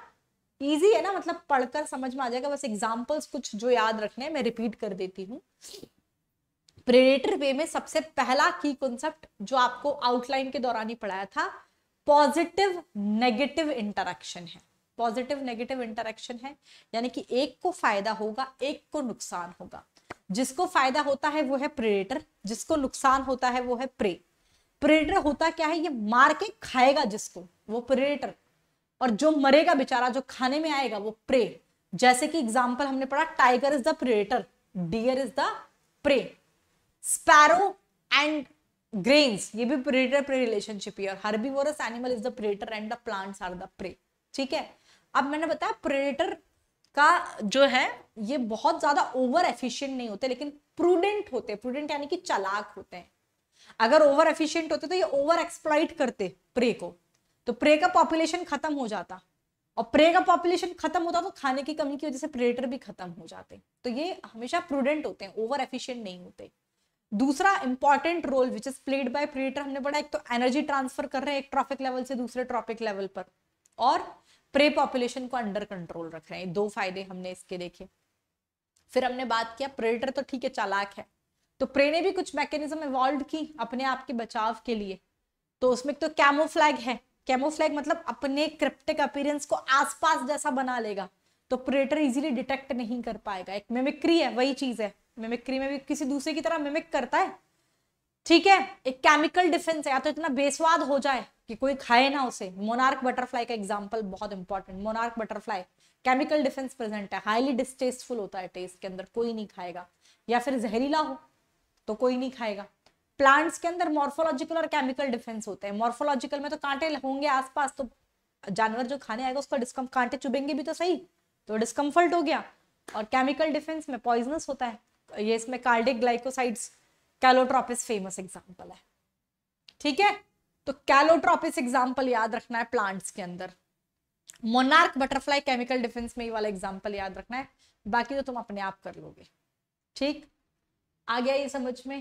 इजी है ना मतलब पढ़कर समझ में आ जाएगा बस एग्जाम्पल्स कुछ जो याद रखने हैं मैं रिपीट कर देती हूँ प्रेडेटर वे में सबसे पहला की कॉन्सेप्ट जो आपको आउटलाइन के दौरान ही पढ़ाया था पॉजिटिव नेगेटिव इंटरेक्शन है पॉजिटिव नेगेटिव इंटरेक्शन है यानी कि एक को फायदा होगा एक को नुकसान होगा जिसको फायदा होता है वो है प्रेडेटर जिसको नुकसान होता है वो है प्रे प्रेडेटर होता क्या है ये मार के खाएगा जिसको वो प्रेडेटर और जो मरेगा बेचारा जो खाने में आएगा वो प्रे जैसे कि एग्जाम्पल हमने पढ़ा tiger is the predator deer is the prey sparrow and grains ये भी प्रेडेटर प्रे रिलेशनशिप है और herbivorous animal is the predator and the plants are the prey ठीक है अब मैंने बताया प्रेडेटर का जो है ये बहुत ज्यादा ओवर एफिशिएंट नहीं होते लेकिन प्रूडेंट होते प्रूडेंट यानी कि चलाक होते हैं अगर ओवर एफिशिएंट होते तो ये ओवर एक्सप्लाइट करते प्रे को तो प्रे का पॉपुलेशन खत्म हो जाता और प्रे का पॉपुलेशन खत्म होता तो खाने की कमी की वजह से प्रेडेटर भी खत्म हो जाते तो ये हमेशा प्रूडेंट होते हैं ओवर एफिशियंट नहीं होते दूसरा important role which is played by predator हमने बड़ा एक तो एनर्जी ट्रांसफर कर रहे हैं एक ट्रॉफिक लेवल से दूसरे ट्रॉपिक लेवल पर और प्रे पॉपुलेशन को अंडर कंट्रोल रख रहे हैं दो फायदे हमने इसके देखे फिर हमने बात किया प्रेडेटर तो ठीक है चालाक है तो प्रे ने भी कुछ मैकेनिज्म इवॉल्व की अपने आप के बचाव के लिए तो उसमें तो कैमोफ्लैग है कैमोफ्लैग मतलब अपने क्रिप्टिक अपीरेंस को आसपास जैसा बना लेगा तो प्रेटर इजीली डिटेक्ट नहीं कर पाएगा एक मेमिक्री है वही चीज है मेमिक्री में भी किसी दूसरे की तरह मेमिक करता है ठीक है एक केमिकल डिफेंस है या तो इतना बेस्वाद हो जाए कि कोई खाए ना उसे मोनार्क बटरफ्लाई का एग्जाम्पल बहुत important monarch butterfly chemical defence present है हाईली डिस्टेस्टफुल होता है टेस्ट के अंदर कोई नहीं खाएगा या फिर जहरीला हो तो कोई नहीं खाएगा प्लांट्स के अंदर मॉर्फोलॉजिकल और केमिकल डिफरेंस होते हैं मॉर्फोलॉजिकल में तो कांटे होंगे आसपास तो जानवर जो खाने आएगा उसका डिस्कम कांटे चुभेंगे भी तो सही तो डिस्कम्फर्ट हो गया और केमिकल डिफेंस में पॉइजनस होता है तो ये इसमें cardiac glycosides calotropis famous example है ठीक है तो कैलोट्रोपिस एग्जाम्पल याद रखना है प्लांट्स के अंदर मोनार्क बटरफ्लाई केमिकल डिफेंस में ही वाला एग्जाम्पल याद रखना है बाकी तो तुम अपने आप कर लोगे ठीक आ गया ये समझ में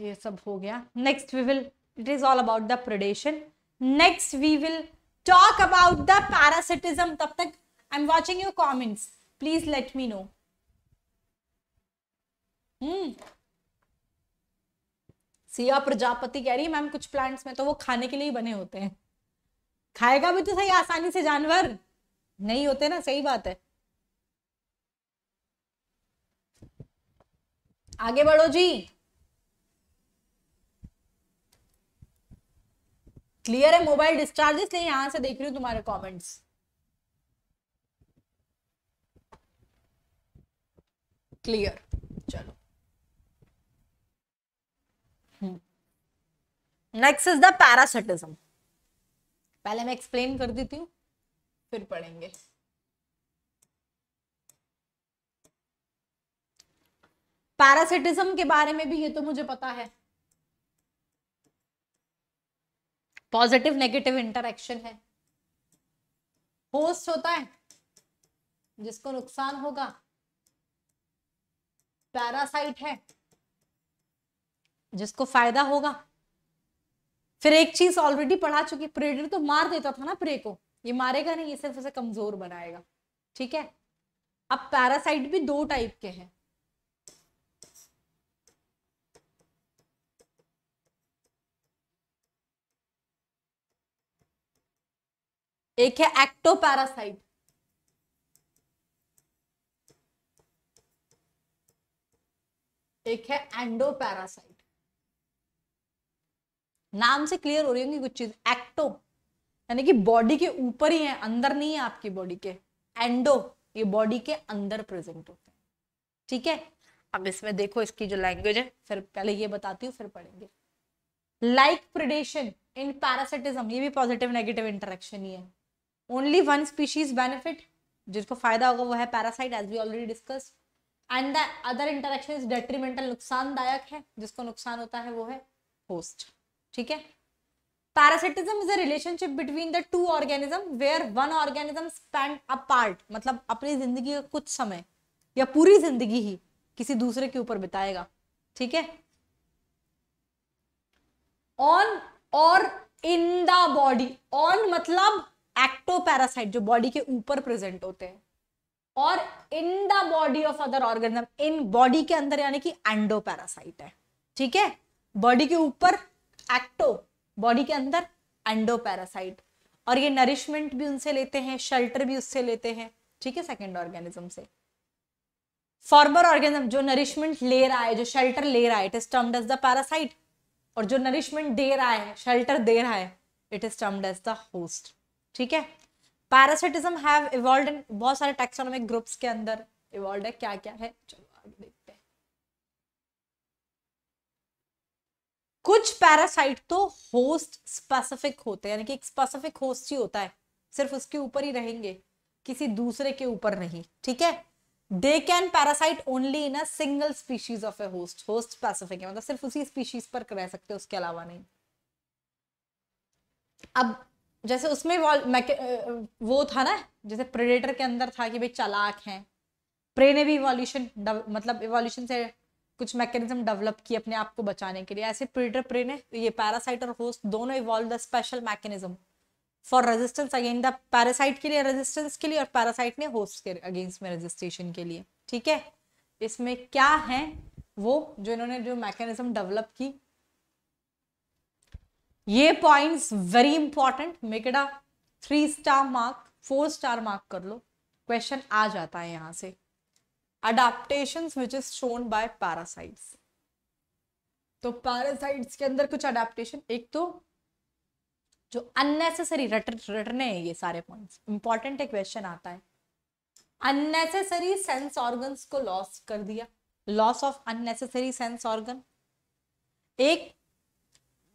ये सब हो गया next we will it is all about the predation next we will talk about the parasitism तब तक I am watching your comments please let me know hmm Siya Prajapati कह रही है मैम कुछ प्लांट्स में तो वो खाने के लिए ही बने होते हैं खाएगा भी तो सही आसानी से जानवर नहीं होते ना सही बात है आगे बढ़ो जी क्लियर है मोबाइल डिस्चार्ज इसलिए यहां से देख रही हूँ तुम्हारे कमेंट्स क्लियर चलो नेक्स्ट इज द पैरासिटिज्म पहले मैं एक्सप्लेन कर देती हूँ फिर पढ़ेंगे पैरासिटिज्म के बारे में भी ये तो मुझे पता है पॉजिटिव नेगेटिव इंटरेक्शन है होस्ट होता है जिसको नुकसान होगा पैरासाइट है जिसको फायदा होगा फिर एक चीज ऑलरेडी पढ़ा चुकी प्रेडर तो मार देता था ना प्रे को ये मारेगा नहीं ये सिर्फ उसे कमजोर बनाएगा ठीक है अब पैरासाइट भी दो टाइप के हैं एक है एक्टोपैरासाइट एक है एंडोपैरासाइट नाम से क्लियर हो रही होंगी कुछ चीज एक्टो यानी कि बॉडी के ऊपर ही है अंदर नहीं है आपकी बॉडी के एंडो ये बॉडी के अंदर प्रेजेंट होते हैं ठीक है अब इसमें देखो इसकी जो लैंग्वेज है फिर पहले ये बताती हूँ फिर पढ़ेंगे लाइक प्रिडेशन इन पैरासिटिज्म ये भी पॉजिटिव नेगेटिव इंटरेक्शन ही है ओनली वन स्पीशीज बेनिफिट जिसको फायदा होगा वो है parasite as we already discuss and the other interaction is detrimental नुकसानदायक है जिसको नुकसान होता है वो है होस्ट ठीक है parasitism is a relationship between the two organism where one organism spend a part मतलब अपनी जिंदगी का कुछ समय या पूरी जिंदगी ही किसी दूसरे के ऊपर बिताएगा ठीक है ऑन और इन द बॉडी ऑन मतलब एक्टोपैरासाइट जो बॉडी के ऊपर प्रेजेंट होते हैं और in the body of other organism in body के अंदर यानी कि एंडो पैरासाइट है ठीक है बॉडी के ऊपर एक्टो बॉडी के अंदर एंडो पैरासाइट और ये नरिशमेंट भी उनसे लेते हैं शेल्टर भी उससे लेते हैं ठीक है सेकेंड ऑर्गेनिज्म से फॉर्मर ऑर्गेनिज्म जो नरिशमेंट ले रहा है जो शेल्टर ले रहा है it is termed as the parasite और जो नरिशमेंट दे रहा है शेल्टर दे रहा है it is termed as the host ठीक है पैरासिटिज्म हैव इवॉल्व इन बहुत सारे टेक्सोनोमिक ग्रुप्स के अंदर इवॉल्व है क्या क्या है चलो आगे देखते हैं कुछ पैरासाइट तो होस्ट स्पेसिफिक होते हैं यानी कि एक स्पेसिफिक होस्ट ही होता है सिर्फ उसके ऊपर ही रहेंगे किसी दूसरे के ऊपर नहीं ठीक है they can parasite only in a single species of a host host specific है मतलब सिर्फ उसी स्पीशीज पर रह सकते हैं उसके अलावा नहीं अब जैसे उसमें वो था ना जैसे प्रेडेटर के अंदर था कि भाई चालाक है प्रे ने भी इवोल्यूशन मतलब इवोल्यूशन से कुछ मैकेनिज्म डेवलप किए अपने आप को बचाने के लिए ऐसे प्रेडेटर प्रे ने ये पैरासाइट और होस्ट दोनों evolve the special mechanism for resistance again the parasite के लिए रेजिस्टेंस के लिए और पैरासाइट ने होस्ट के अगेंस्ट में रजिस्ट्रेशन के लिए ठीक है इसमें क्या है वो जो इन्होंने जो मैकेनिज्म डेवलप की ये पॉइंट्स वेरी इंपॉर्टेंट मेकेडा three star mark four star mark कर लो क्वेश्चन आ जाता है यहां से adaptation which is shown by parasites तो पैरासाइट्स के अंदर कुछ अडाप्टेशन एक तो जो अननेसेसरी रट रटने हैं ये सारे पॉइंट्स इंपॉर्टेंट एक क्वेश्चन आता है अननेसेसरी सेंस ऑर्गन्स को लॉस कर दिया loss of unnecessary sense organ एक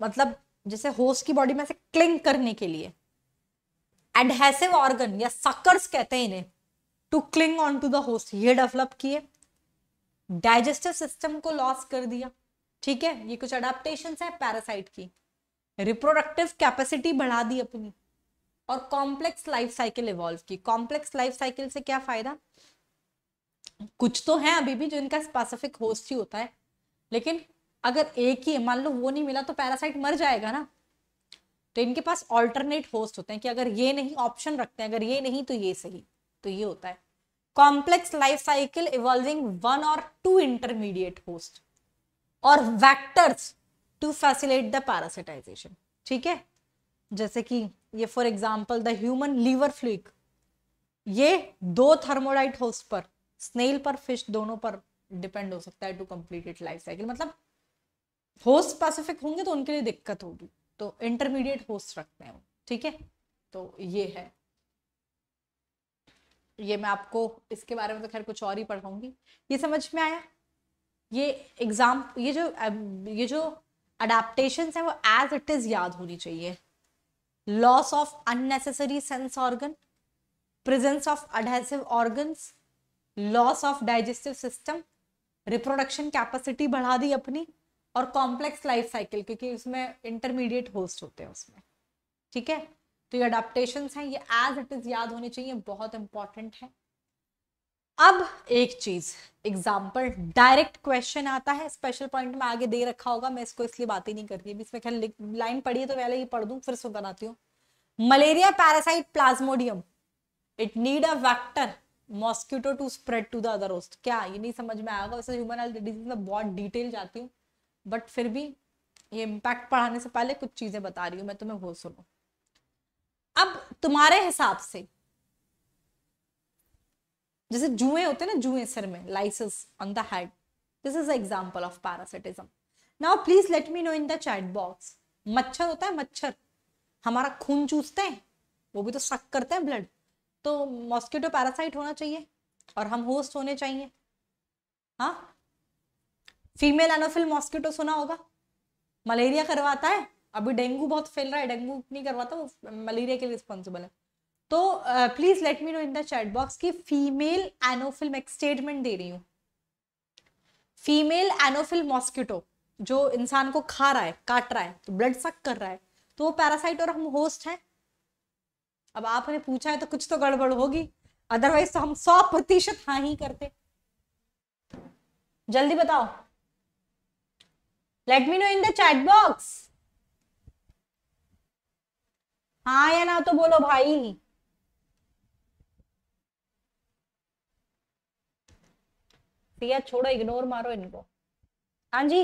मतलब जैसे होस्ट की बॉडी में से क्लिंग करने के लिए एडहेसिव ऑर्गन या सकर्स कहते हैं इन्हें to cling on to the host ये डेवलप किए डाइजेस्टिव सिस्टम को लॉस कर दिया ठीक है ये कुछ अडेप्टेशन है पैरासाइट की रिप्रोडक्टिव कैपेसिटी बढ़ा दी अपनी और कॉम्प्लेक्स लाइफ साइकिल इवॉल्व की कॉम्प्लेक्स लाइफ साइकिल से क्या फायदा कुछ तो है अभी भी जो इनका स्पेसिफिक होस्ट ही होता है लेकिन अगर एक ही मान लो वो नहीं मिला तो पैरासाइट मर जाएगा ना तो इनके पास ऑल्टरनेट होस्ट होते हैं कि अगर ये नहीं ऑप्शन रखते हैं अगर ये नहीं तो ये सही तो ये होता है complex life cycle evolving one और टू इंटरमीडिएट होस्ट और vectors to facilitate the parasitisation ठीक है जैसे कि ये for example the human liver fluke ये दो थर्मोडाइट होस्ट पर स्नेल पर फिश दोनों पर डिपेंड हो सकता है to complete it life cycle मतलब होस्ट स्पेसिफिक होंगे तो उनके लिए दिक्कत होगी तो इंटरमीडिएट होस्ट रखते हैं ठीक है तो ये है ये मैं आपको इसके बारे में तो खैर कुछ और ही पढ़ाऊंगी ये समझ में आया ये एग्जाम ये जो ये जो अडेप्टेशन है वो एज इट इज याद होनी चाहिए loss of unnecessary sense organ presence of adhesive organs loss of digestive system reproduction capacity बढ़ा दी अपनी और कॉम्प्लेक्स लाइफ साइकिल क्योंकि उसमें इंटरमीडिएट होस्ट होते हैं उसमें ठीक है तो ये अडाप्टेशन हैं ये एज इट इज याद होने चाहिए बहुत इंपॉर्टेंट है अब एक चीज एग्जाम्पल डायरेक्ट क्वेश्चन आता है स्पेशल पॉइंट में आगे दे रखा होगा मैं इसको इसलिए बात ही नहीं करती अभी इसमें खैर लाइन पढ़ी है तो पहले ही पढ़ दू फिर सुन बनाती हूँ malaria parasite plasmodium it need a vector mosquito to spread to the other host क्या ये नहीं समझ में आएगा वैसे ह्यूमन हेल्थ डिजीज में बहुत डिटेल जाती हूँ बट फिर भी ये इम्पैक्ट पढ़ाने से पहले कुछ चीज़ें बता रही हूं मैं तुम्हें वो सुनो अब तुम्हारे हिसाब से जैसे जुए होते हैं ना जुए सिर में lices on the head this is example of parasitism now please let me know in the chat box मच्छर होता है मच्छर हमारा खून चूसते हैं वो भी तो सक करते हैं ब्लड तो मॉस्किटो पैरासाइट होना चाहिए और हम होस्ट होने चाहिए हाँ फीमेल एनोफिल मॉस्किटो सुना होगा मलेरिया करवाता है अभी डेंगू बहुत फैल रहा है डेंगू नहीं करवाता वो मलेरिया के लिए रिस्पॉन्सिबल है तो please let me know in the chat box की फीमेल एनोफिल मैं स्टेटमेंट दे रही हूँ फीमेल एनोफिल मॉस्किटो जो इंसान को खा रहा है काट रहा है तो ब्लड सक कर रहा है तो वो पैरासाइट और हम होस्ट हैं अब आपने पूछा है तो कुछ तो गड़बड़ होगी अदरवाइज तो हम सौ प्रतिशत हाँ ही करते जल्दी बताओ let me know in the chat box हाँ या ना तो बोलो भाई सिया छोड़ो इग्नोर मारो इनको हाँ जी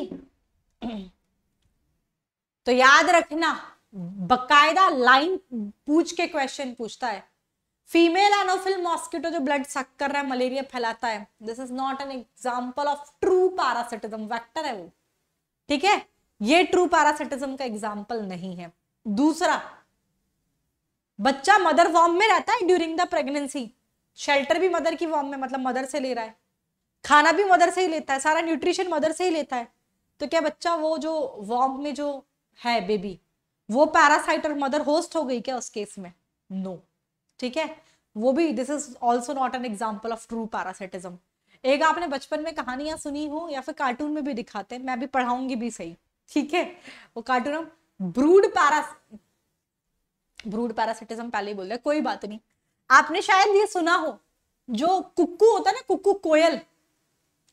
तो याद रखना बकायदा लाइन पूछ के क्वेश्चन पूछता है फीमेल एनोफिल मॉस्किटो जो ब्लड सक कर रहा है मलेरिया फैलाता है this is not an example of true parasitism vector है वो ठीक है ये ट्रू पैरासिटिज्म का एग्जाम्पल नहीं है दूसरा बच्चा मदर वॉर्म में रहता है ड्यूरिंग द प्रेगनेंसी शेल्टर भी मदर की वॉर्म में मतलब मदर से ले रहा है खाना भी मदर से ही लेता है सारा न्यूट्रिशन मदर से ही लेता है तो क्या बच्चा वो जो वॉर्म में जो है बेबी वो पैरासाइट और मदर होस्ट हो गई क्या उस केस में नो no. ठीक है वो भी this is also not an example of true parasitism एक आपने बचपन में कहानियां सुनी हो या फिर कार्टून में भी दिखाते हैं मैं भी पढ़ाऊंगी भी सही ठीक है वो कार्टून हम ब्रूड पैरा ब्रूड पैरासिटिज्म पहले ही बोल रहे कोई बात नहीं आपने शायद ये सुना हो जो कुक्कू होता है ना कुक्कू कोयल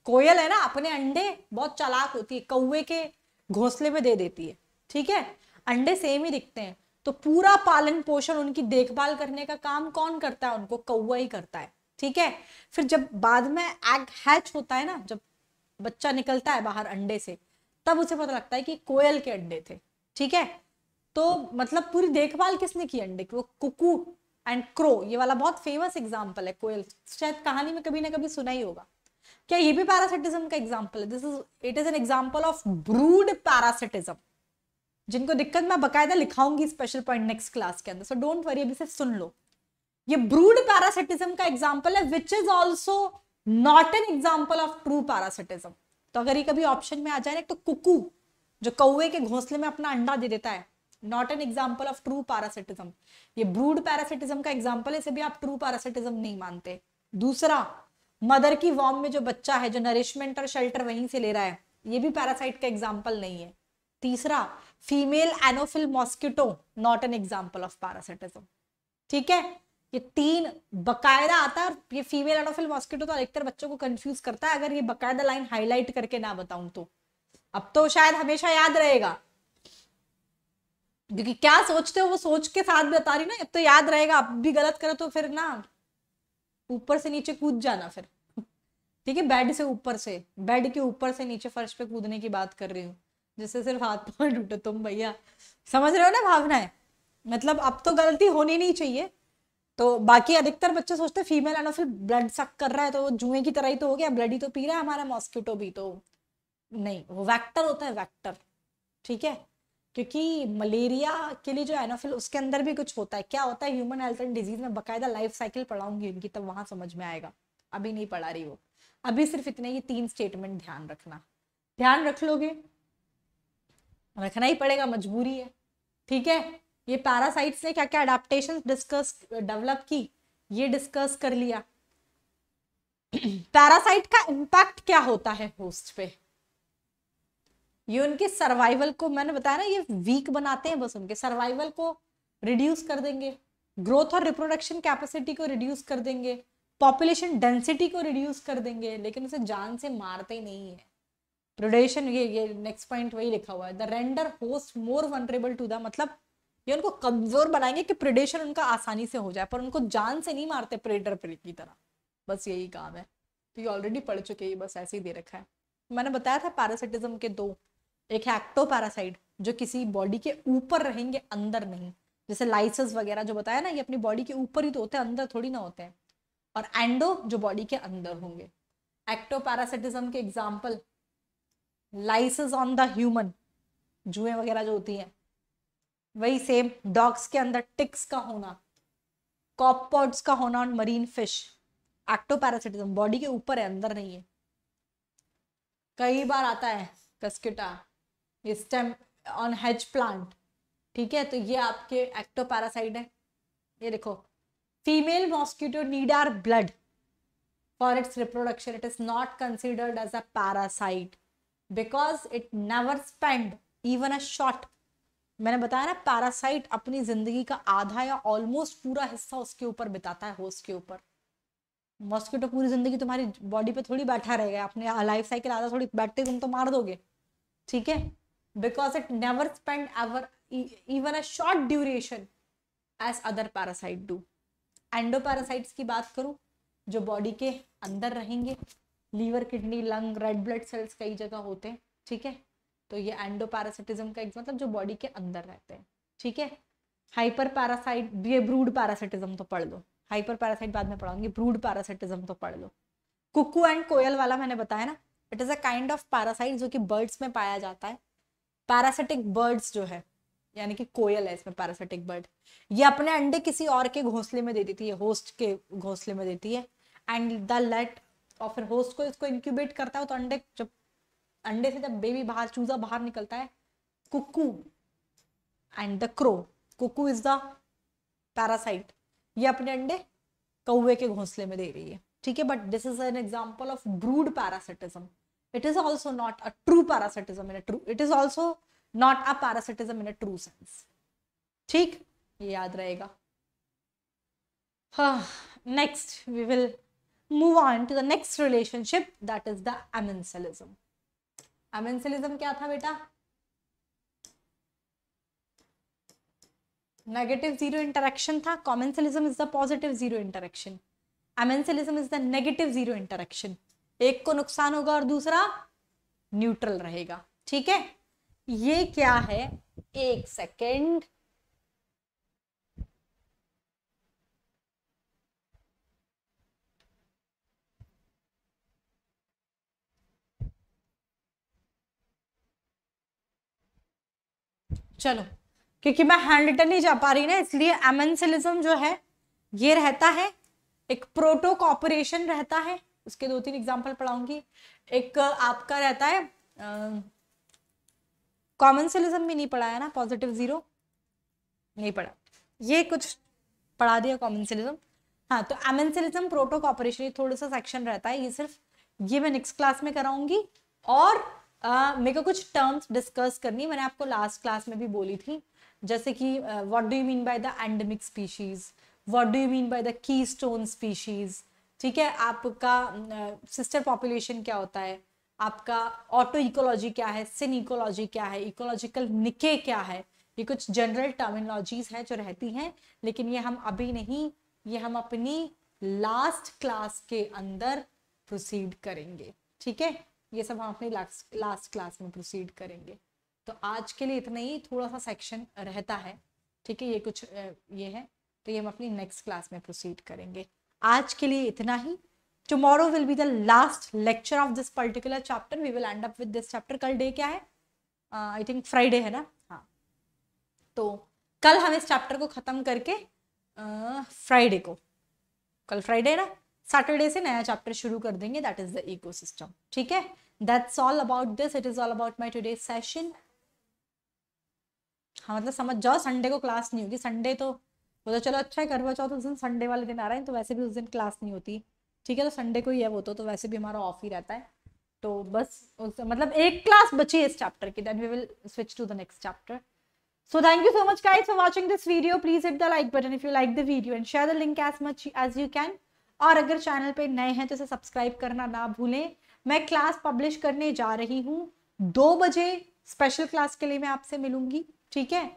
कोयल है ना अपने अंडे बहुत चालाक होती है कौए के घोंसले में दे देती है ठीक है अंडे सेम ही दिखते हैं तो पूरा पालन पोषण उनकी देखभाल करने का काम कौन करता है उनको कौआ ही करता है ठीक है फिर जब बाद में एग हैच होता है ना जब बच्चा निकलता है बाहर अंडे से तब उसे पता लगता है कि कोयल के अंडे थे ठीक है तो मतलब पूरी देखभाल किसने की अंडे की वो कुकू एंड क्रो ये वाला बहुत फेमस एग्जाम्पल है कोयल शायद कहानी में कभी ना कभी सुना ही होगा क्या ये भी पैरासिटिज्म का एग्जाम्पल है this is it is an example of brood parasitism जिनको दिक्कत मैं बकायदा लिखाऊंगी स्पेशल पॉइंट नेक्स्ट क्लास के अंदर सो डोंट वरी अभी से सुन लो ये ब्रूड पैरासिटिज्म का एग्जाम्पल है which is also not an example of true parasitism तो अगर ये कभी ऑप्शन में आ जाए ना तो कुकू जो कौए के घोंसले में अपना अंडा दे देता है not an example of true parasitism ये ब्रूड पैरासिटिज्म का एग्जाम्पल है इसे भी आप ट्रू पैरासिटिज्म नहीं मानते दूसरा मदर की वॉम में जो बच्चा है जो नरिशमेंट और शेल्टर वहीं से ले रहा है ये भी पैरासाइट का एग्जाम्पल नहीं है तीसरा female anopheles mosquito not an example of parasitism ठीक है ये तीन बकायदा आता है ये फीमेल एडोफिल मॉस्किटो तो अधिकतर बच्चों को कंफ्यूज करता है अगर ये बकायदा लाइन हाईलाइट करके ना बताऊं तो अब तो शायद हमेशा याद रहेगा क्योंकि क्या सोचते हो वो सोच के साथ बता रही ना अब तो याद रहेगा अब भी गलत करो तो फिर ना ऊपर से नीचे कूद जाना फिर ठीक है बेड से ऊपर से बेड के ऊपर से नीचे फर्श पे कूदने की बात कर रही हूँ जिससे सिर्फ हाथ पांव टूटे तुम भैया समझ रहे हो ना भावनाएं मतलब अब तो गलती होनी नहीं चाहिए तो बाकी अधिकतर बच्चे सोचते हैं फीमेल फिर ब्लड सक कर रहा है तो जुए की तरह ही तो हो गया ब्लड ही तो पी रहा है हमारा मॉस्किटो भी तो नहीं वो वैक्टर होता है वैक्टर ठीक है क्योंकि मलेरिया के लिए जो एनोफिल उसके अंदर भी कुछ होता है क्या होता है ह्यूमन हेल्थ एंड डिजीज में बकायदा लाइफ साइकिल पढ़ाऊंगी उनकी तब वहां समझ में आएगा अभी नहीं पढ़ा रही वो अभी सिर्फ इतने ही तीन स्टेटमेंट ध्यान रखना ध्यान रख लोगे रखना ही पड़ेगा मजबूरी है ठीक है ये पैरासाइट्स ने क्या क्या अडेप्टेशन डिस्कस डेवलप की ये डिस्कस कर लिया पैरासाइट का इंपैक्ट क्या होता है होस्ट पे ये उनके सर्वाइवल को मैंने बताया ना ये वीक बनाते हैं बस उनके सर्वाइवल को रिड्यूस कर देंगे ग्रोथ और रिप्रोडक्शन कैपेसिटी को रिड्यूस कर देंगे पॉपुलेशन डेंसिटी को रिड्यूस कर देंगे लेकिन उसे जान से मारते ही नहीं है प्रोडेशन ये ये नेक्स्ट पॉइंट वही लिखा हुआ है the render host more vulnerable to the मतलब ये उनको कमजोर बनाएंगे कि प्रिडेशन उनका आसानी से हो जाए पर उनको जान से नहीं मारते प्रेडर प्रे की तरह बस यही काम है तो ये ऑलरेडी पढ़ चुके हैं बस ऐसे ही दे रखा है मैंने बताया था पैरासिटिज्म के दो एक है एक्टो पैरासाइट जो किसी बॉडी के ऊपर रहेंगे अंदर नहीं जैसे लाइसेंस वगैरह जो बताया ना ये अपनी बॉडी के ऊपर ही तो होते हैं अंदर थोड़ी ना होते हैं और एंडो जो बॉडी के अंदर होंगे एक्टो पैरासिटिज्म के example lices on the human जुए वगैरह जो होती हैं वही सेम डॉग्स के अंदर टिक्स का होना कॉपॉड्स का होना on marine fish ectoparasitism body के ऊपर है अंदर नहीं है कई बार आता है cuscuta stem on hedge plant ठीक है तो ये आपके एक्टोपैरासाइट है ये देखो female mosquito need our blood for its reproduction it is not considered as a parasite because it never spend even a short मैंने बताया ना पैरासाइट अपनी जिंदगी का आधा या ऑलमोस्ट पूरा हिस्सा उसके ऊपर बिताता है होस्ट के ऊपर मॉस्किटो पूरी जिंदगी तुम्हारी बॉडी पे थोड़ी बैठा रहेगा अपने लाइफ साइकिल आधा थोड़ी बैठते तुम तो मार दोगे ठीक है because it never spend ever even a short duration as other parasite do endoparasites की बात करूँ जो बॉडी के अंदर रहेंगे liver kidney lung red blood cells कई जगह होते हैं ठीक है तो ये एंडो पैरासिटिज्म का मतलब जो बॉडी के अंदर रहते हैं ठीक है हाइपर पैरासाइट ये ब्रूड पैरासिटिज्म तो पढ़ लो हाइपर पैरासाइट बाद में पढ़ाऊंगी ब्रूड पैरासिटिज्म तो पढ़ लो कुकू एंड कोयल वाला मैंने बताया ना it is a kind of parasite जो कि बर्ड्स में पाया जाता है पैरासिटिक बर्ड्स जो है यानी कि कोयल है इसमें पैरासिटिक बर्ड ये अपने अंडे किसी और के घोंसले में दे देती है होस्ट के घोंसले में देती है एंड द लेट और फिर होस्ट को इसको इंक्यूबेट करता है तो अंडे जब अंडे से जब बेबी बाहर चूजा बाहर निकलता है cuckoo and the crow cuckoo is the parasite ये अपने अंडे कौवे के घोंसले में दे रही है ठीक है but this is an example of brood parasitism it is also not a true parasitism in a true it is also not a parasitism in a true sense ठीक ये याद रहेगा next we will move on to the next relationship that is the amensalism amensalism क्या था बेटा negative zero interaction था commensalism is the positive zero interaction amensalism is the negative zero interaction एक को नुकसान होगा और दूसरा न्यूट्रल रहेगा ठीक है ये क्या है एक सेकेंड चलो क्योंकि मैं हैंड रिटन नहीं जा पा रही ना इसलिए एमेंसिलिज्म जो है ये रहता है एक प्रोटो कॉपरेशन रहता है उसके दो तीन एग्जाम्पल पढ़ाऊंगी एक आपका रहता है कॉमन सिलिज्म भी नहीं पढ़ाया ना पॉजिटिव जीरो नहीं पढ़ा ये कुछ पढ़ा दिया कॉमन सिलिज्म हाँ तो एमेंसिलिज्म प्रोटो कॉपरेशन ये थोड़ा सा सेक्शन रहता है ये सिर्फ ये मैं नेक्स्ट क्लास में कराऊंगी और मेरे को कुछ टर्म्स डिस्कस करनी मैंने आपको लास्ट क्लास में भी बोली थी जैसे कि what do you mean by the endemic species what do you mean by the keystone species ठीक है आपका सिस्टर uh, पॉपुलेशन क्या होता है आपका ऑटो इकोलॉजी क्या है सिन इकोलॉजी क्या है इकोलॉजिकल निके क्या है ये कुछ जनरल टर्मिनोलॉजीज हैं जो रहती हैं लेकिन ये हम अभी नहीं ये हम अपनी लास्ट क्लास के अंदर प्रोसीड करेंगे ठीक है ये सब हम अपनी लास्ट लास्ट क्लास में प्रोसीड करेंगे तो आज के लिए इतना ही थोड़ा सा सेक्शन रहता है ठीक है ये कुछ ये है तो ये हम अपनी नेक्स्ट क्लास में प्रोसीड करेंगे आज के लिए इतना ही tomorrow will be the last lecture of this particular chapter we will end up with this chapter कल डे क्या है आई थिंक फ्राइडे है ना हाँ तो कल हम इस चैप्टर को ख़त्म करके फ्राइडे uh, को कल फ्राइडे है ना सैटरडे से नया चैप्टर शुरू कर देंगे दैट इज द इकोसिस्टम ठीक है that's all about this it is all about my today session हाँ मतलब समझ जाओ संडे को क्लास नहीं होगी संडे तो वो तो चलो अच्छा है करवा चाहो तो उस दिन संडे वाले दिन आ रहे हैं तो वैसे भी उस दिन क्लास नहीं होती ठीक है तो संडे को ही है वो तो, तो वैसे भी हमारा ऑफ ही रहता है तो बस उस मतलब एक क्लास बची है इस चैप्टर की then we will switch to the next chapter so thank you so much guys for watching this video please hit the like button if you like the video and share the link as much as you can और अगर channel पे नए हैं तो इसे subscribe करना ना भूलें मैं क्लास पब्लिश करने जा रही हूँ दो बजे स्पेशल क्लास के लिए मैं आपसे मिलूंगी ठीक है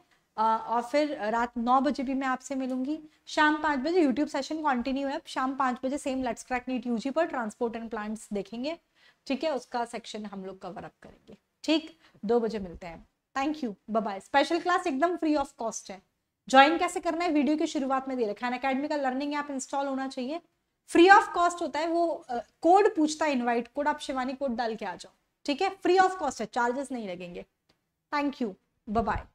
और फिर रात नौ बजे भी मैं आपसे मिलूंगी शाम पाँच बजे यूट्यूब सेशन कंटिन्यू है शाम पाँच बजे same let's crack NEET UG पर ट्रांसपोर्ट एंड प्लांट्स देखेंगे ठीक है उसका सेक्शन हम लोग कवर अप करेंगे ठीक दो बजे मिलते हैं thank you bye special class एकदम फ्री ऑफ कॉस्ट है ज्वाइन कैसे करना है वीडियो की शुरुआत में दे रखा है अकेडमी का लर्निंग ऐप इंस्टॉल होना चाहिए फ्री ऑफ कॉस्ट होता है वो कोड uh, पूछता है इनवाइट कोड आप शिवानी कोड डाल के आ जाओ ठीक है फ्री ऑफ कॉस्ट है चार्जेस नहीं लगेंगे थैंक यू बाय